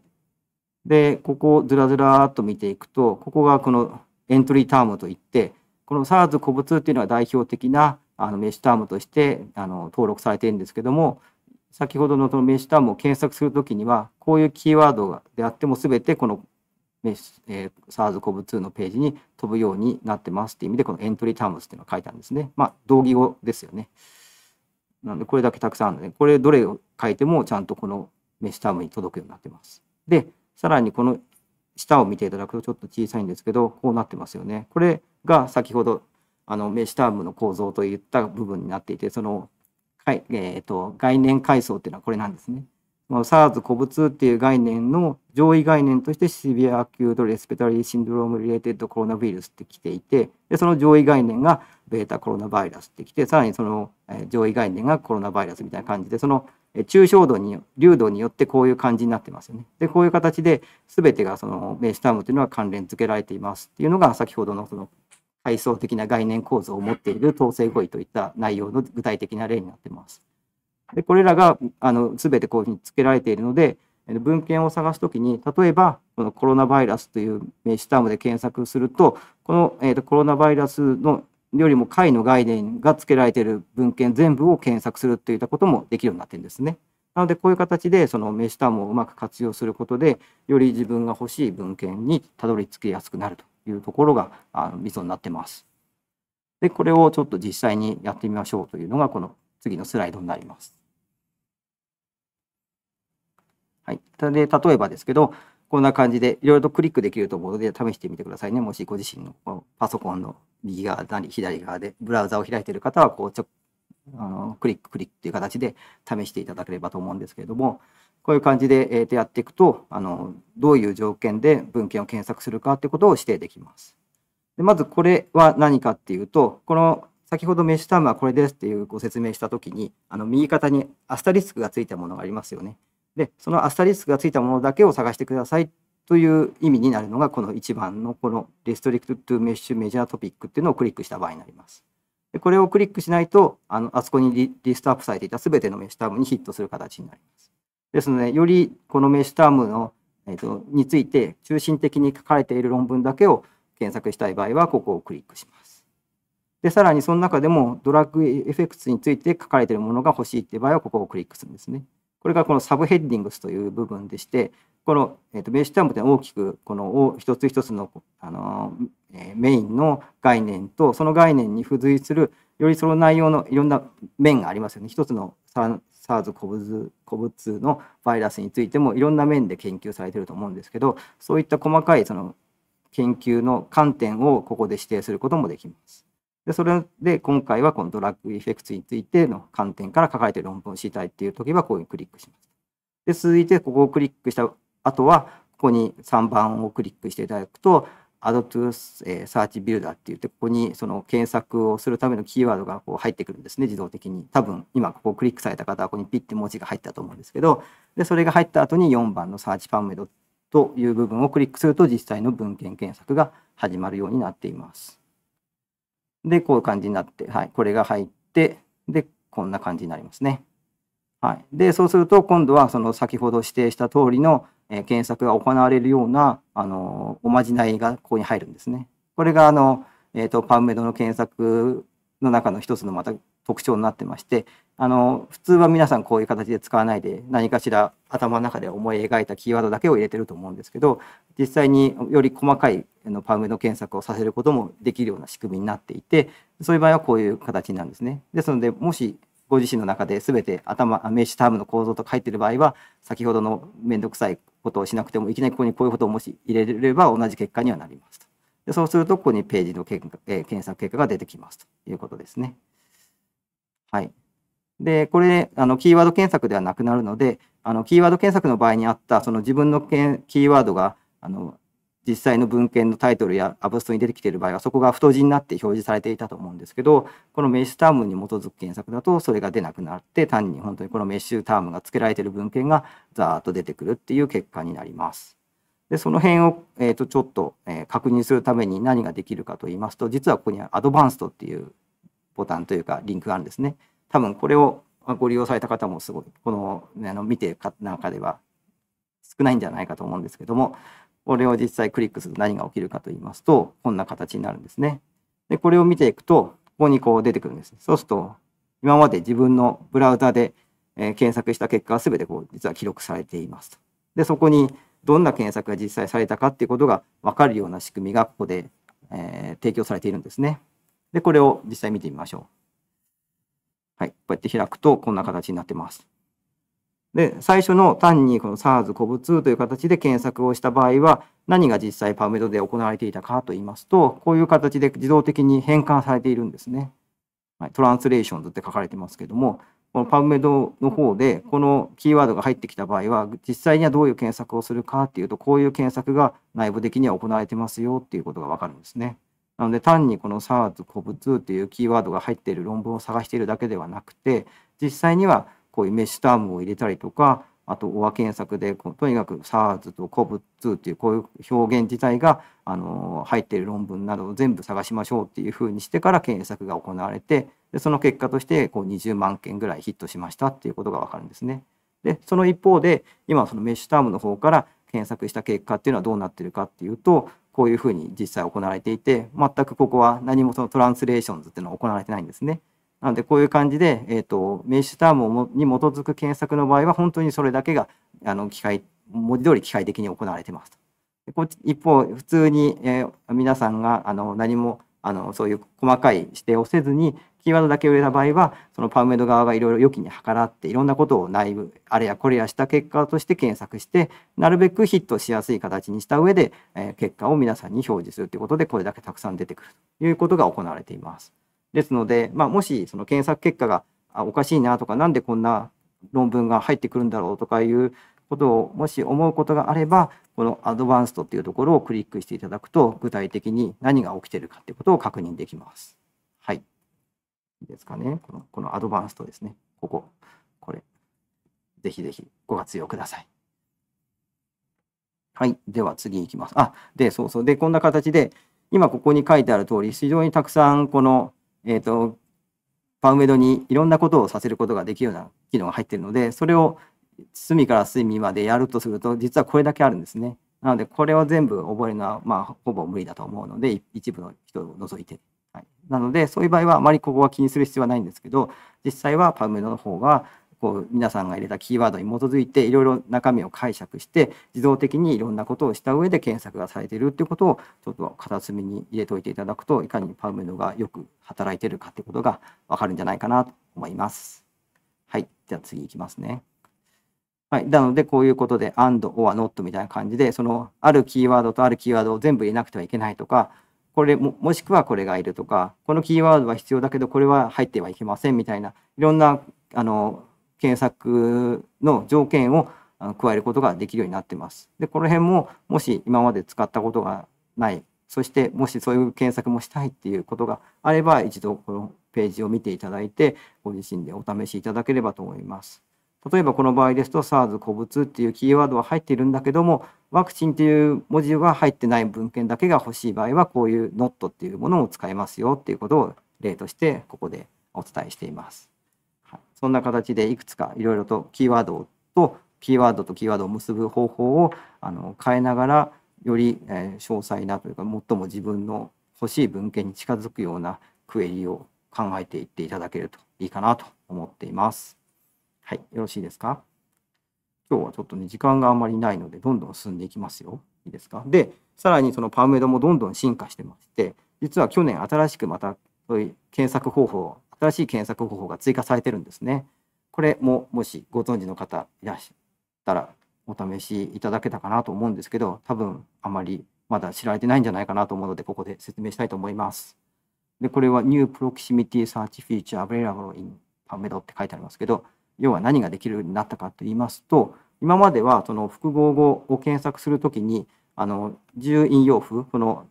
でここをずらずらっと見ていくとここがこのエントリータームといってこの SARS 個物っていうのは代表的なあのメッシュタームとしてあの登録されてるんですけども先ほどのそのメッシュタームを検索するときにはこういうキーワードであっても全てこのメッシュ、えー、SARS コブ2のページに飛ぶようになってますっていう意味でこのエントリータームっていうのは書いたんですね。まあ同義語ですよね。なのでこれだけたくさんあるのでこれどれを書いてもちゃんとこのメッシュタームに届くようになってます。でさらにこの下を見ていただくとちょっと小さいんですけどこうなってますよね。これが先ほどあのメシタームの構造といった部分になっていてその、はいえーと概念階層っていうのはこれなんですね。この SARS v 物っていう概念の上位概念としてシビアアキュートレスペタリーシンドロームリレーテッドコロナウイルスってきていてでその上位概念がベータコロナバイラスってきてさらにその上位概念がコロナバイラスみたいな感じでその抽象度に流度によってこういう感じになってますよね。でこういう形で全てがその名詞タームというのは関連付けられていますっていうのが先ほどのその階層的な概念構造を持っている統制合意といった内容の具体的な例になってます。でこれらがあの全てこういうふうに付けられているので文献を探すときに例えばこのコロナバイラスという名詞タームで検索するとこの、えーと、コロナバイラスのよりも解の概念が付けられている文献全部を検索するといったこともできるようになってるんですね。なのでこういう形でその名詞タームをうまく活用することでより自分が欲しい文献にたどり着きやすくなるというところがあのミソになってます。でこれをちょっと実際にやってみましょうというのがこの次のスライドになります。はい。で、例えばですけど、こんな感じでいろいろとクリックできると思うので試してみてくださいね。もしご自身のパソコンの右側なり左側でブラウザを開いている方は、こうちょ、あのクリッククリックという形で試していただければと思うんですけれども、こういう感じで、えー、とやっていくとあの、どういう条件で文献を検索するかということを指定できます。でまずこれは何かっていうと、この先ほどメッシュタームはこれですっていうご説明したときに、あの右肩にアスタリスクがついたものがありますよね。でそのアスタリスクがついたものだけを探してくださいという意味になるのがこの1番のこの Restrict to Mesh Major Topic っていうのをクリックした場合になります。でこれをクリックしないとあのあそこにリリストアップされていた全てのメッシュタームにヒットする形になります。ですのでよりこのメッシュタームの、えーと、について中心的に書かれている論文だけを検索したい場合はここをクリックします。でさらにその中でもドラッグエフェクツについて書かれているものが欲しいっていう場合はここをクリックするんですね。これがこのサブヘッディングスという部分でして、この、えー、と名詞単語で大きくこの一つ一つの、あのえー、メインの概念とその概念に付随するよりその内容のいろんな面がありますよね。一つの SARS 古物古物のバイラスについてもいろんな面で研究されてると思うんですけどそういった細かいその研究の観点をここで指定することもできます。でそれで今回はこのドラッグエフェクツについての観点から書かれている論文を知りたいっていうときはこういうふうにクリックします。で続いてここをクリックした後はここに3番をクリックしていただくと Add to Search Builder って言ってここにその検索をするためのキーワードがこう入ってくるんですね自動的に多分今ここをクリックされた方はここにピッて文字が入ったと思うんですけどでそれが入った後に4番の Search パンメドという部分をクリックすると実際の文献検索が始まるようになっています。で、こういう感じになって、はい、これが入って、で、こんな感じになりますね。はい、で、そうすると、今度はその先ほど指定した通りの、え検索が行われるような、あのおまじないがここに入るんですね。これが、あの、えっ、ー、と、パウメドの検索の中の一つのまた特徴になってましてあの普通は皆さんこういう形で使わないで何かしら頭の中で思い描いたキーワードだけを入れてると思うんですけど実際により細かいのパームの検索をさせることもできるような仕組みになっていてそういう場合はこういう形なんですね。ですのでもしご自身の中で全て頭名詞タームの構造と書いてる場合は先ほどの面倒くさいことをしなくてもいきなりここにこういうことをもし入れれば同じ結果にはなりますと。でそうするとここにページの、え検索結果が出てきますということですね。はい。で、これ、あの、キーワード検索ではなくなるので、あの、キーワード検索の場合にあった、その自分のけんキーワードが、あの、実際の文献のタイトルやアブストに出てきている場合は、そこが太字になって表示されていたと思うんですけど、このメッシュタームに基づく検索だと、それが出なくなって、単に本当にこのメッシュタームが付けられている文献がざーっと出てくるっていう結果になります。で、その辺を、えーと、とちょっと、えー、確認するために何ができるかと言いますと、実はここにアドバンストっていうボタンというかリンクがあるんですね。多分これをご利用された方もすごい、このあの見てる中では少ないんじゃないかと思うんですけども、これを実際クリックすると何が起きるかと言いますと、こんな形になるんですね。で、これを見ていくと、ここにこう出てくるんです。そうすると、今まで自分のブラウザで、え検索した結果は全てこう実は記録されていますと。で、そこにどんな検索が実際されたかっていうことが分かるような仕組みがここで、えー、提供されているんですね。で、これを実際見てみましょう。はい。こうやって開くと、こんな形になってます。で、最初の単にこの SARS コブ2という形で検索をした場合は、何が実際パウメドで行われていたかといいますと、こういう形で自動的に変換されているんですね。はい、トランスレーションズって書かれてますけども、このパウメドの方で、このキーワードが入ってきた場合は、実際にはどういう検索をするかっていうと、こういう検索が内部的には行われてますよっていうことがわかるんですね。なので単にこの SARS、COV2 っていうキーワードが入っている論文を探しているだけではなくて実際にはこういうメッシュタームを入れたりとかあとオア検索でとにかく SARS と COV2 っていうこういう表現自体があの入っている論文などを全部探しましょうっていうふうにしてから検索が行われてでその結果としてこう20万件ぐらいヒットしましたっていうことが分かるんですね。でその一方で今そのメッシュタームの方から検索した結果っていうのはどうなってるかっていうとこういうふうに実際行われていて全くここは何もそのトランスレーションズっていうのは行われてないんですね。なのでこういう感じで、えーと、名詞タームに基づく検索の場合は本当にそれだけがあの機械文字通り機械的に行われてますと。でこ一方普通に、えー、皆さんがあの何もあのそういう細かい指定をせずにキーワードだけ売れた場合はそのパウメド側がいろいろ良きに計らっていろんなことを内部あれやこれやした結果として検索してなるべくヒットしやすい形にした上で、え結果を皆さんに表示するということでこれだけたくさん出てくるということが行われています。ですので、まあ、もしその検索結果があおかしいなとかなんでこんな論文が入ってくるんだろうとかいうことをもし思うことがあればこのアドバンストっていうところをクリックしていただくと具体的に何が起きているかということを確認できます。はい。ですかねこのこのアドバンストですねこここれぜひぜひご活用くださいはいでは次いきますあでそうそうでこんな形で今ここに書いてある通り非常にたくさんこのえっ、ー、とパウメドにいろんなことをさせることができるような機能が入っているのでそれを隅から隅までやるとすると実はこれだけあるんですねなのでこれを全部覚えるのはまあほぼ無理だと思うので一部の人を除いてはい、なのでそういう場合はあまりここは気にする必要はないんですけど実際はパウメドの方はこう皆さんが入れたキーワードに基づいていろいろ中身を解釈して自動的にいろんなことをした上で検索がされているっていうことをちょっと片隅に入れておいていただくといかにパウメドがよく働いているかってことがわかるんじゃないかなと思います。はい。じゃあ次いきますね。はい。なのでこういうことで and or not みたいな感じでそのあるキーワードとあるキーワードを全部入れなくてはいけないとかこれももしくはこれがいるとかこのキーワードは必要だけどこれは入ってはいけませんみたいないろんなあの検索の条件を加えることができるようになってます。でこの辺ももし今まで使ったことがないそしてもしそういう検索もしたいっていうことがあれば一度このページを見ていただいてご自身でお試しいただければと思います。例えばこの場合ですと SARS 古物っていうキーワードは入っているんだけどもワクチンという文字が入ってない文献だけが欲しい場合はこういう NOT っていうものを使いますよっていうことを例としてここでお伝えしています。はい、そんな形でいくつかいろいろとキーワードとキーワードとキーワードを結ぶ方法をあの変えながらより詳細なというか最も自分の欲しい文献に近づくようなクエリを考えていっていただけるといいかなと思っています。はい、よろしいですか今日はちょっとね、時間があまりないので、どんどん進んでいきますよ。いいですかで、さらにそのパウメドもどんどん進化してまして、実は去年新しくまた、そういう検索方法、新しい検索方法が追加されてるんですね。これも、もしご存知の方いらっしゃったら、お試しいただけたかなと思うんですけど、多分あまりまだ知られてないんじゃないかなと思うので、ここで説明したいと思います。で、これは New Proximity Search Feature Available in PubMed って書いてありますけど、要は何ができるようになったかと言いますと今まではその複合語を検索するときにあの重引用符この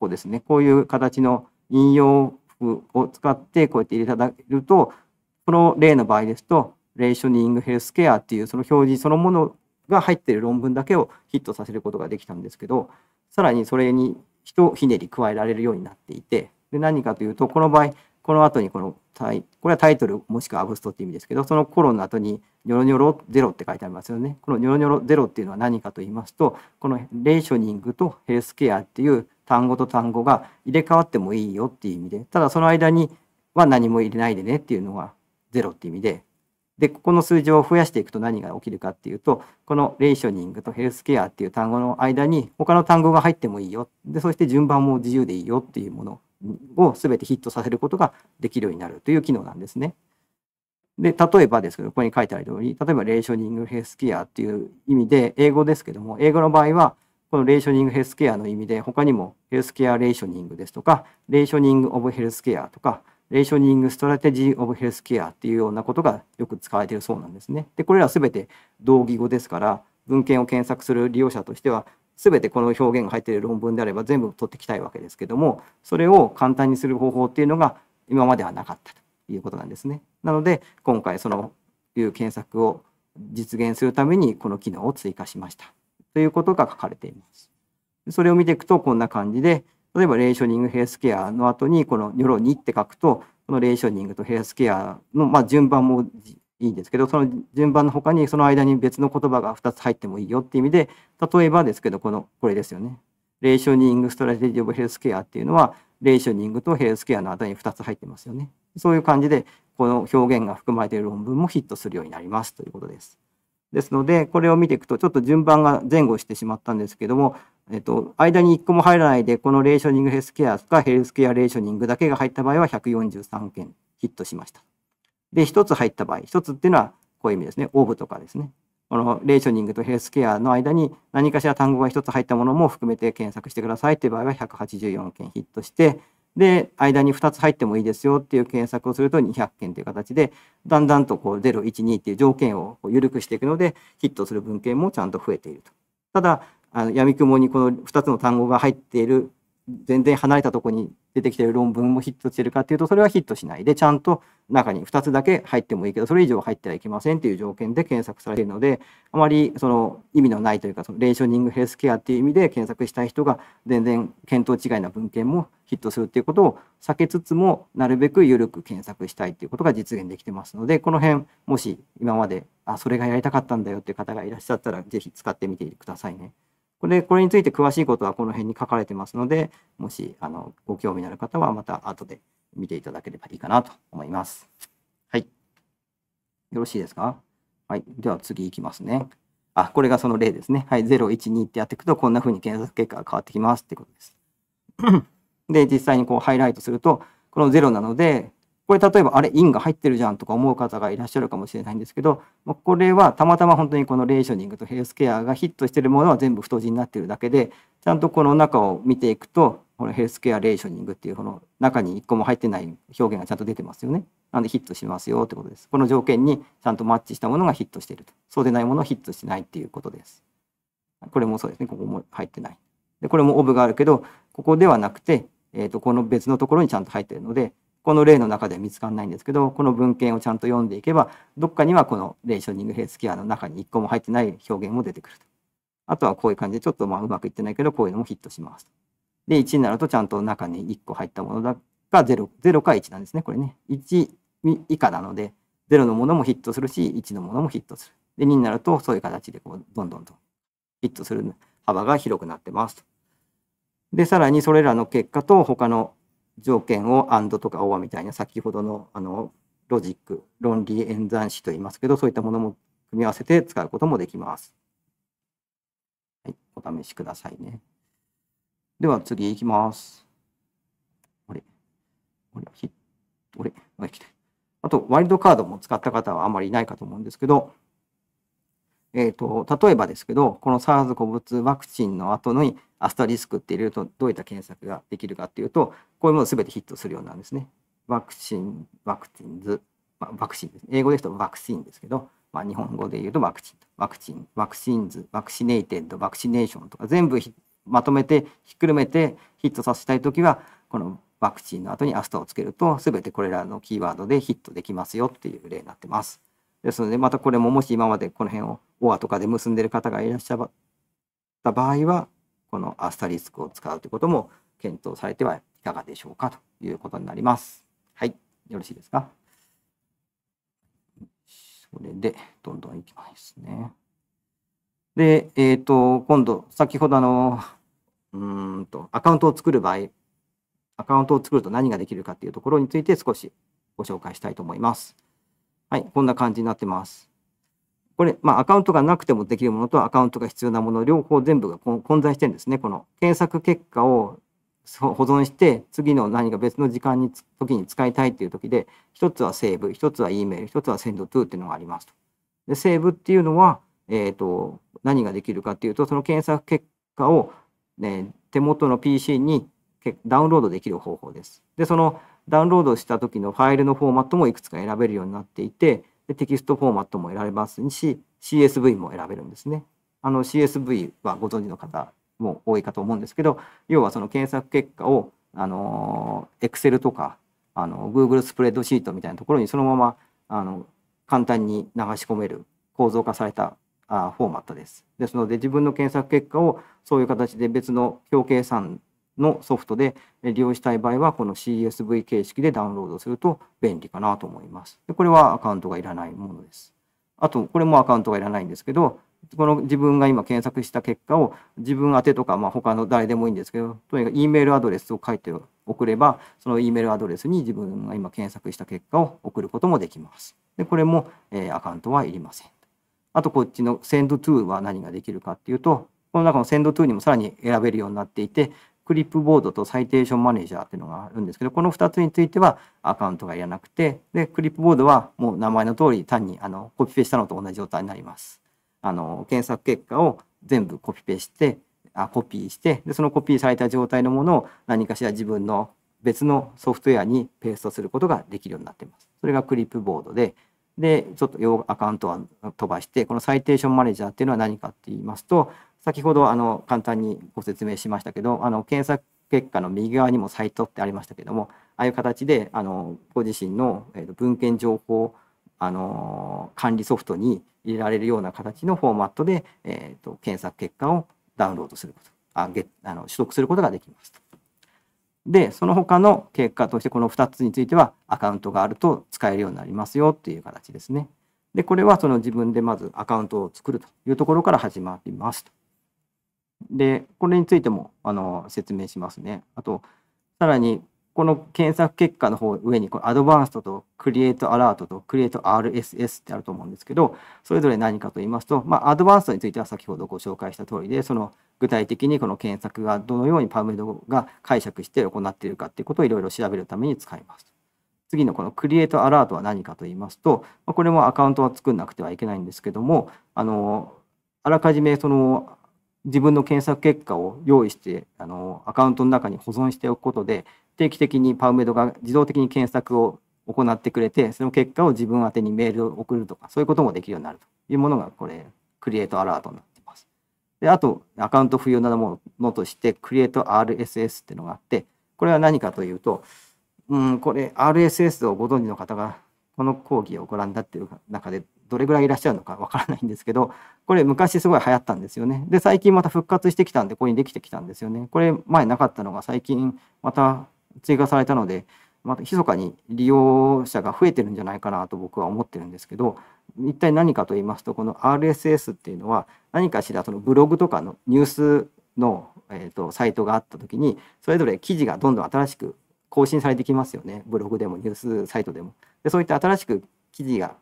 こうですねこういう形の引用符を使ってこうやって入れていただけるとこの例の場合ですとレーショニングヘルスケアっていうその表示そのものが入っている論文だけをヒットさせることができたんですけどさらにそれにひとひねり加えられるようになっていてで何かというとこの場合この後にこのタイ、これはタイトルもしくはアブストって意味ですけど、そのコロンの後にニョロニョロゼロって書いてありますよね。このニョロニョロゼロっていうのは何かと言いますと、このレーショニングとヘルスケアっていう単語と単語が入れ替わってもいいよっていう意味で、ただその間には何も入れないでねっていうのがゼロって意味で、で、ここの数字を増やしていくと何が起きるかっていうと、このレーショニングとヘルスケアっていう単語の間に他の単語が入ってもいいよ。で、そして順番も自由でいいよっていうものをべてヒットさせることができるようになるという機能なんですね。で、例えばですけど、ここに書いてある通り、例えばレーショニングヘルスケアっていう意味で、英語ですけども、英語の場合は、このレーショニングヘルスケアの意味で、他にもヘルスケアレーショニングですとか、レーショニングオブヘルスケアとか、レーショニングストラテジーオブヘルスケアっていうようなことがよく使われているそうなんですね。で、これら全て同義語ですから、文献を検索する利用者としては、全てこの表現が入っている論文であれば全部取ってきたいわけですけどもそれを簡単にする方法っていうのが今まではなかったということなんですね。なので今回そのいう検索を実現するためにこの機能を追加しましたということが書かれています。それを見ていくとこんな感じで例えばレーショニングヘルスケアの後にこのニョロ2って書くとこのレーショニングとヘルスケアのまあ順番もいいですけどその順番の他にその間に別の言葉が2つ入ってもいいよっていう意味で例えばですけどこのこれですよね。レーショニング・ストラテジオブ・ヘルスケアっていうのはレーショニングとヘルスケアの間に2つ入ってますよね。そういう感じでこの表現が含まれている論文もヒットするようになりますということです。ですのでこれを見ていくとちょっと順番が前後してしまったんですけども、えっと、間に1個も入らないでこのレーショニング・ヘルスケアとかヘルスケア・レーショニングだけが入った場合は143件ヒットしました。で、1つ入った場合、1つっていうのはこういう意味ですね。オーブとかですね。このレーショニングとヘルスケアの間に何かしら単語が1つ入ったものも含めて検索してくださいっていう場合は184件ヒットして、で、間に2つ入ってもいいですよっていう検索をすると200件という形で、だんだんとこう0、1、2っていう条件を緩くしていくので、ヒットする文献もちゃんと増えていると。ただ、あの闇雲にこの2つの単語が入っている全然離れたとこに出てきてる論文もヒットしてるかっていうとそれはヒットしないでちゃんと中に2つだけ入ってもいいけどそれ以上入ってはいけませんっていう条件で検索されているのであまりその意味のないというかそのレーショニングヘルスケアっていう意味で検索したい人が全然見当違いな文献もヒットするっていうことを避けつつもなるべく緩く検索したいっていうことが実現できてますのでこの辺もし今まであそれがやりたかったんだよっていう方がいらっしゃったら是非使ってみてくださいね。これこれについて詳しいことはこの辺に書かれてますので、もしあのご興味のある方はまた後で見ていただければいいかなと思います。はい。よろしいですかはい。では次いきますね。あ、これがその例ですね。はい。012ってやっていくと、こんな風に検索結果が変わってきますってことです。で、実際にこうハイライトすると、この0なので、これ例えばあれ、インが入ってるじゃんとか思う方がいらっしゃるかもしれないんですけど、これはたまたま本当にこのレーショニングとヘルスケアがヒットしているものは全部太字になっているだけで、ちゃんとこの中を見ていくと、このヘルスケアレーショニングっていうこの中に1個も入ってない表現がちゃんと出てますよね。なんでヒットしますよってことです。この条件にちゃんとマッチしたものがヒットしていると。そうでないものはヒットしないっていうことです。これもそうですね。ここも入ってない。でこれもオブがあるけど、ここではなくて、えー、とこの別のところにちゃんと入ってるので、この例の中では見つからないんですけどこの文献をちゃんと読んでいけばどっかにはこのレーショニングヘイスケアの中に1個も入ってない表現も出てくると。あとはこういう感じでちょっとまあうまくいってないけどこういうのもヒットしますで1になるとちゃんと中に1個入ったものだが 0, 0か1なんですねこれね。1以下なので0のものもヒットするし1のものもヒットする。で2になるとそういう形でこうどんどんとヒットする幅が広くなってますと。でさらにそれらの結果と他の条件を AND とか OR みたいな先ほどのあのロジック論理演算子といいますけどそういったものも組み合わせて使うこともできます。はい、お試しくださいね。では次いきます。あれあれひあれあとワイルドカードも使った方はあまりいないかと思うんですけどえーと、例えばですけどこの SARS 個物ワクチンの後にアスタリスクって入れるとどういった検索ができるかっていうとこういうもの全てヒットするようなんですね。ワクチン、ワクチンズ、まあ、ワクチンです、ね、英語ですとワクチンですけど、まあ、日本語で言うとワクチン、ワクチン、ワクチンズ、ワクシネイテッド、ワクシネーションとか全部まとめてひっくるめてヒットさせたい時はこのワクチンの後にアスタをつけると全てこれらのキーワードでヒットできますよっていう例になってます。ですのでまたこれももし今までこの辺を o アとかで結んでる方がいらっしゃった場合は、このアスタリスクを使うということも検討されてはいかがでしょうかということになります。はい、よろしいですか。それで、どんどんいきますね。で、えっ、ー、と、今度、先ほどあの、うんと、アカウントを作る場合、アカウントを作ると何ができるかっていうところについて少しご紹介したいと思います。はい、こんな感じになってます。これ、まあ、アカウントがなくてもできるものとアカウントが必要なもの、両方全部が混在してるんですね。この検索結果を保存して、次の何か別の時間に、時に使いたいっていう時で、一つはセーブ、一つは E メール、一つは SendTo っていうのがありますと。で、セーブっていうのは、えっ、ー、と、何ができるかっていうと、その検索結果を、ね、手元の PC にダウンロードできる方法です。で、そのダウンロードした時のファイルのフォーマットもいくつか選べるようになっていて、テキストフォーマットも選べますし CSV も選べるんですね。あの CSV はご存知の方も多いかと思うんですけど要はその検索結果をあの Excel とかあの Google スプレッドシートみたいなところにそのままあの簡単に流し込める構造化されたあフォーマットです。ですので自分の検索結果をそういう形で別の表計算のソフトで利用したい場合は、この CSV 形式でダウンロードすると便利かなと思います。でこれはアカウントがいらないものです。あと、これもアカウントがいらないんですけど、この自分が今検索した結果を自分宛てとか、まあ、他の誰でもいいんですけど、とにかく E メールアドレスを書いて送れば、その E メールアドレスに自分が今検索した結果を送ることもできます。で、これも、えー、アカウントはいりません。あと、こっちの Send to は何ができるかっていうと、この中の Send to にもさらに選べるようになっていて、クリップボードとサイテーションマネージャーっていうのがあるんですけど、この2つについてはアカウントがいらなくて、で、クリップボードはもう名前の通り単にあのコピペしたのと同じ状態になります。あの、検索結果を全部コピペして、あコピーしてで、そのコピーされた状態のものを何かしら自分の別のソフトウェアにペーストすることができるようになっています。それがクリップボードで、で、ちょっとアカウントは飛ばして、このサイテーションマネージャーっていうのは何かって言いますと、先ほどあの簡単にご説明しましたけどあの検索結果の右側にもサイトってありましたけどもああいう形であのご自身の文献情報あの管理ソフトに入れられるような形のフォーマットで、えーと、検索結果をダウンロードすることあゲあの取得することができますでその他の結果としてこの2つについてはアカウントがあると使えるようになりますよっていう形ですね。でこれはその自分でまずアカウントを作るというところから始まりますと。で、これについてもあの説明しますね。あと、さらに、この検索結果の方上に、こアドバンストとクリエイトアラートとクリエイト RSS ってあると思うんですけど、それぞれ何かと言いますと、まあ、アドバンストについては先ほどご紹介した通りで、その具体的にこの検索がどのようにパウメドが解釈して行っているかっていうことをいろいろ調べるために使います。次のこのクリエイトアラートは何かと言いますと、これもアカウントは作んなくてはいけないんですけども、あの、あらかじめその自分の検索結果を用意してあのアカウントの中に保存しておくことで定期的にパウメドが自動的に検索を行ってくれてその結果を自分宛てにメールを送るとかそういうこともできるようになるというものがこれクリエイトアラートになってます。であとアカウント不要なものとしてクリエイト RSS っていうのがあってこれは何かというと、うん、これ RSS をご存知の方がこの講義をご覧になっている中でどれぐらいいらっしゃるのかわからないんですけどこれ昔すごい流行ったんですよねで最近また復活してきたんでここにできてきたんですよねこれ前なかったのが最近また追加されたのでまた密かに利用者が増えてるんじゃないかなと僕は思ってるんですけど一体何かと言いますとこの RSS っていうのは何かしらそのブログとかのニュースの、えーと、サイトがあった時にそれぞれ記事がどんどん新しく更新されてきますよねブログでもニュースサイトでも。でそういった新しく記事が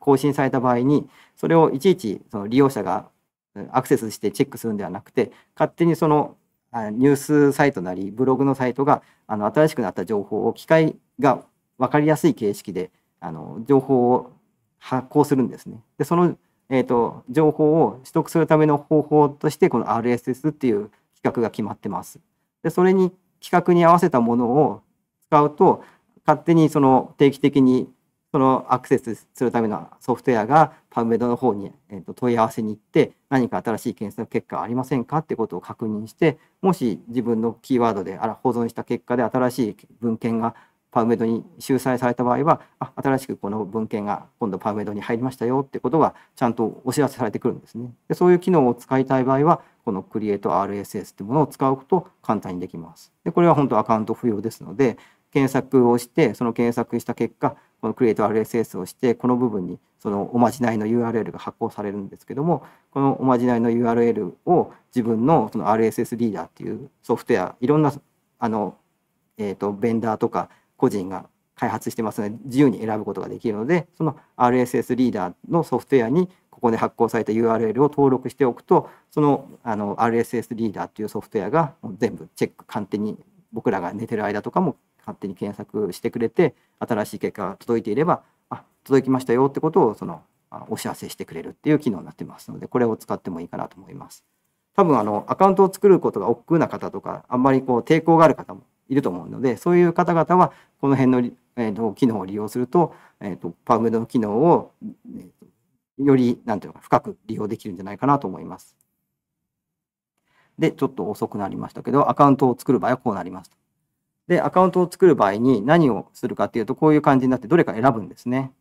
更新された場合にそれをいちいちその利用者がアクセスしてチェックするんではなくて勝手にそのニュースサイトなりブログのサイトがあの新しくなった情報を機械が分かりやすい形式であの情報を発行するんですね。でその、えーと、情報を取得するための方法としてこの RSS っていう規格が決まってます。でそれに規格に合わせたものを使うと勝手にその定期的にそのアクセスするためのソフトウェアがパウメドの方に、えと問い合わせに行って何か新しい検索結果ありませんかってことを確認してもし自分のキーワードであら保存した結果で新しい文献がパウメドに収載された場合はあ新しくこの文献が今度パウメドに入りましたよってことがちゃんとお知らせされてくるんですね。でそういう機能を使いたい場合はこの CreateRSS ってものを使うと簡単にできます。でこれは本当アカウント不要ですので検索をしてその検索した結果この CreateRSS をしてこの部分にそのおまじないの URL が発行されるんですけどもこのおまじないの URL を自分のその RSS リーダーっていうソフトウェアいろんなあの、えーと、とベンダーとか個人が開発してますので自由に選ぶことができるのでその RSS リーダーのソフトウェアにここで発行された URL を登録しておくとそのあの RSS リーダーっていうソフトウェアが全部チェック鑑定に僕らが寝てる間とかも勝手に検索してくれて新しい結果が届いていればあ届きましたよってことをそのお知らせしてくれるっていう機能になってますのでこれを使ってもいいかなと思います。多分あのアカウントを作ることが億劫な方とかあんまりこう抵抗がある方もいると思うのでそういう方々はこの辺の、えーと、機能を利用すると,、えーと、とパームの機能を、えーと、より何ていうか深く利用できるんじゃないかなと思います。でちょっと遅くなりましたけどアカウントを作る場合はこうなりますと。で、アカウントを作る場合に何をするかっていうと、こういう感じになってどれか選ぶんですね。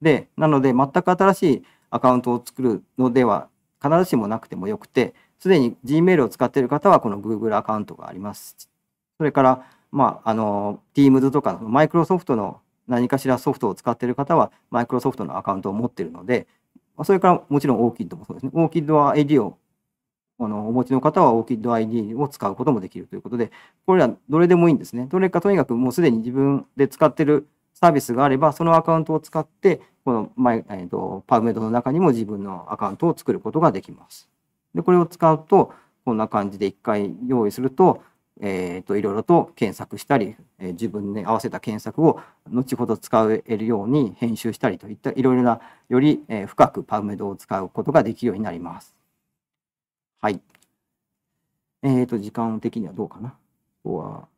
で、なので、全く新しいアカウントを作るのでは、必ずしもなくてもよくて、すでに Gmail を使っている方は、この Google アカウントがあります。それから、まあ、あの、Teams とか、マイクロソフトの何かしらソフトを使っている方は、マイクロソフトのアカウントを持っているので、それからもちろん OKID もそうですね。OKID は AD をあのお持ちの方は ORCID を使うこともできるということで、これらどれでもいいんですね。どれかとにかくもうすでに自分で使ってるサービスがあれば、そのアカウントを使って、このマイ、えーと、パウメドの中にも自分のアカウントを作ることができます。で、これを使うと、こんな感じで1回用意すると、えーと、といろいろと検索したり、えー、自分に合わせた検索を後ほど使えるように編集したりといったいろいろなより、えー、深くパウメドを使うことができるようになります。はい。えっ、ー、と、時間的にはどうかな。ここは、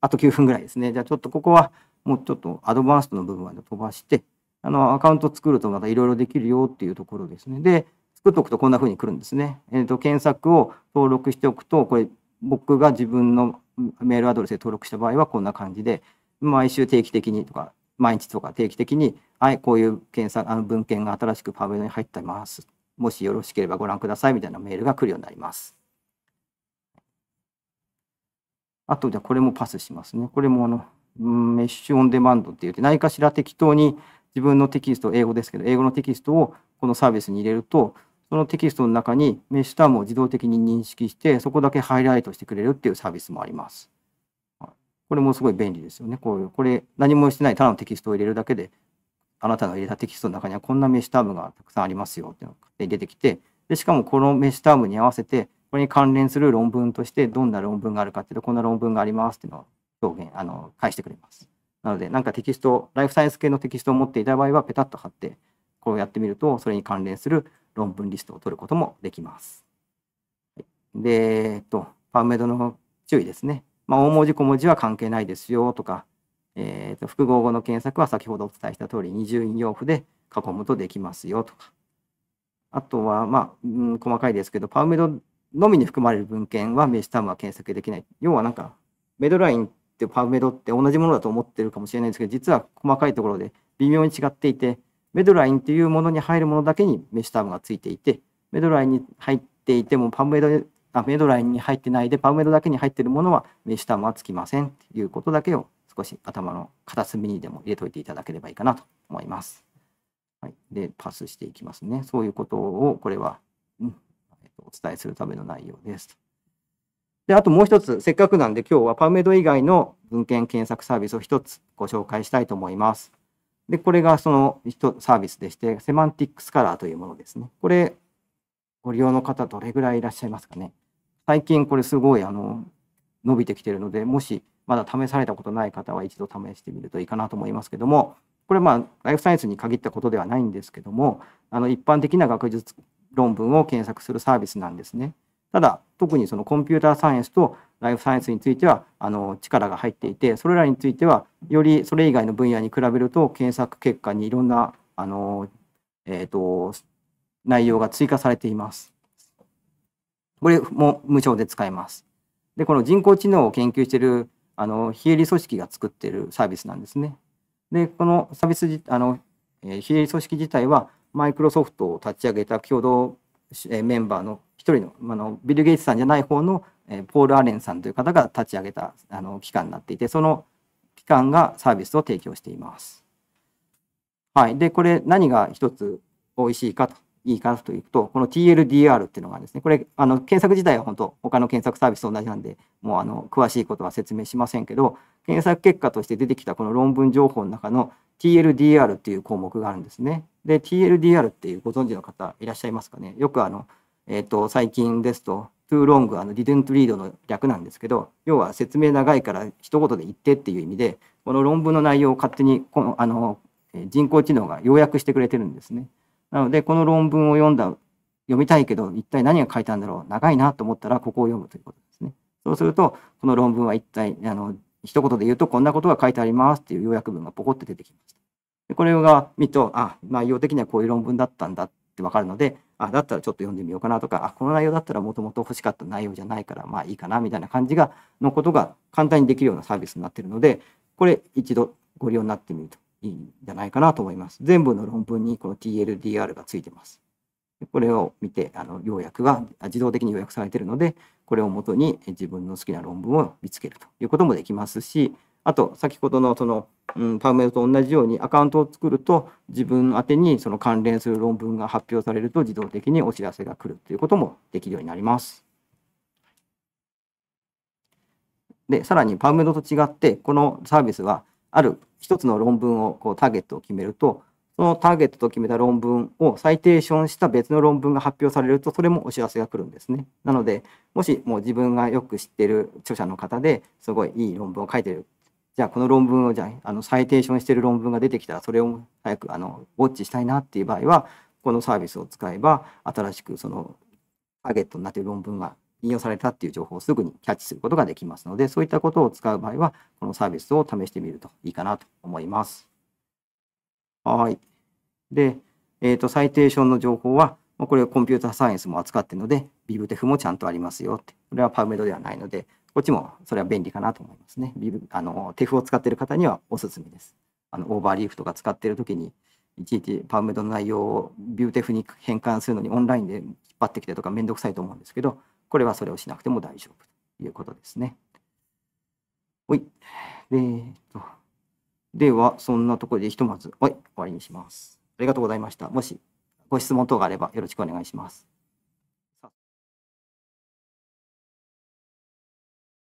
あと9分ぐらいですね。じゃあちょっとここは、もうちょっとアドバンストの部分まで飛ばして、あの、アカウント作るとまたいろいろできるよっていうところですね。で、作っておくとこんな風に来るんですね。えっ、ー、と、検索を登録しておくと、これ、僕が自分のメールアドレスで登録した場合はこんな感じで、毎週定期的にとか、毎日とか定期的に、はい、こういう検索、あの文献が新しくパブリに入ってます。もしよろしければご覧くださいみたいなメールが来るようになります。あと、じゃあこれもパスしますね。これもあの、メッシュオンデマンドって言って、何かしら適当に自分のテキスト、英語ですけど、英語のテキストをこのサービスに入れると、そのテキストの中にメッシュタームを自動的に認識して、そこだけハイライトしてくれるっていうサービスもあります。これもすごい便利ですよね。こういう、これ何もしてないただのテキストを入れるだけであなたが入れたテキストの中にはこんなメッシュタブがたくさんありますよっていうのが出てきて、でしかもこのメッシュタブに合わせて、これに関連する論文としてどんな論文があるかっていうと、こんな論文がありますっていうのを表現、あの、返してくれます。なので、なんかテキスト、ライフサイエンス系のテキストを持っていた場合は、ペタッと貼って、こうやってみると、それに関連する論文リストを取ることもできます。で、えっと、パウメドの注意ですね。まあ、大文字小文字は関係ないですよとか、えーと、複合語の検索は先ほどお伝えした通り二重引用符で囲むとできますよとか。あとは、まあ、うん、細かいですけど、パウメドのみに含まれる文献はメシタームは検索できない。要はなんか、メドラインってパウメドって同じものだと思ってるかもしれないですけど、実は細かいところで微妙に違っていて、メドラインというものに入るものだけにメシタームがついていて、メドラインに入っていてもパウメドあメドラインに入ってないで、パウメドだけに入ってるものはメシタームはつきませんということだけを少し頭の片隅にでも入れといていただければいいかなと思います。はい、で、パスしていきますね。そういうことを、これは、うん、えっと、お伝えするための内容です。で、あともう一つ、せっかくなんで今日はパウメド以外の文献検索サービスを一つご紹介したいと思います。で、これがそのサービスでして、セマンティックスカラーというものですね。これ、ご利用の方どれぐらいいらっしゃいますかね。最近これすごいあの伸びてきてるので、もしまだ試されたことない方は一度試してみるといいかなと思いますけどもこれまあライフサイエンスに限ったことではないんですけどもあの一般的な学術論文を検索するサービスなんですね。ただ特にそのコンピューターサイエンスとライフサイエンスについてはあの力が入っていてそれらについてはよりそれ以外の分野に比べると検索結果にいろんなあの、えーと、と内容が追加されています。これも無償で使えます。でこの人工知能を研究しているあの非営利組織が作っているサービスなんですね。でこのサービスあの、えー、非営利組織自体はマイクロソフトを立ち上げた共同メンバーの一人のあのビル・ゲイツさんじゃない方の、えー、ポール・アレンさんという方が立ち上げたあの機関になっていてその機関がサービスを提供しています。はい、でこれ何が一つおいしいかとに関していくと、この TLDR っていうのがですね、これ、あの、検索自体は本当、他の検索サービスと同じなんで、もう、あの、詳しいことは説明しませんけど、検索結果として出てきたこの論文情報の中の TLDR っていう項目があるんですね。で、TLDR っていうご存知の方いらっしゃいますかね。よくあの、えっ、ー、と、最近ですと、too long あの didn't read の略なんですけど、要は説明長いから一言で言ってっていう意味で、この論文の内容を勝手にこのあの人工知能が要約してくれてるんですね。なので、この論文を読んだ、読みたいけど、一体何が書いたんだろう、長いなと思ったら、ここを読むということですね。そうすると、この論文は一体、あの、一言で言うと、こんなことが書いてありますっていう要約文がポコって出てきました。でこれが見ると、あ、内容的にはこういう論文だったんだってわかるので、あ、だったらちょっと読んでみようかなとか、あ、この内容だったらもともと欲しかった内容じゃないから、まあいいかなみたいな感じが、のことが簡単にできるようなサービスになっているので、これ一度ご利用になってみるといいんじゃないかなと思います。全部の論文にこの TLDR がついてます。これを見て、あの要約が自動的に要約されているので、これをもとに自分の好きな論文を見つけるということもできますし、あと、先ほどのその、うん、パウメルと同じようにアカウントを作ると、自分宛てにその関連する論文が発表されると、自動的にお知らせが来るということもできるようになります。で、さらにパウメルと違って、このサービスは、ある一つの論文をこうターゲットを決めると、そのターゲットと決めた論文をサイテーションした別の論文が発表されると、それもお知らせが来るんですね。なので、もしもう自分がよく知ってる著者の方ですごいいい論文を書いてる。じゃあ、この論文をじゃあ、あのサイテーションしてる論文が出てきたら、それを早くあのウォッチしたいなっていう場合は、このサービスを使えば、新しくそのターゲットになっている論文が引用されたっていう情報をすぐにキャッチすることができますので、そういったことを使う場合は、このサービスを試してみるといいかなと思います。はい。で、えっ、ー、と、サイテーションの情報は、これコンピューターサイエンスも扱ってるので、ビブテフもちゃんとありますよって。これはパウメドではないので、こっちもそれは便利かなと思いますね。ビブあのテフを使ってる方にはおすすめです。あのオーバーリーフとか使ってる時に、いちいちパウメドの内容をビューテフに変換するのにオンラインで引っ張ってきてとかめんどくさいと思うんですけど、これはそれをしなくても大丈夫ということですね。はい。えっと。では、そんなところでひとまず、はい、終わりにします。ありがとうございました。もし、ご質問等があればよろしくお願いします。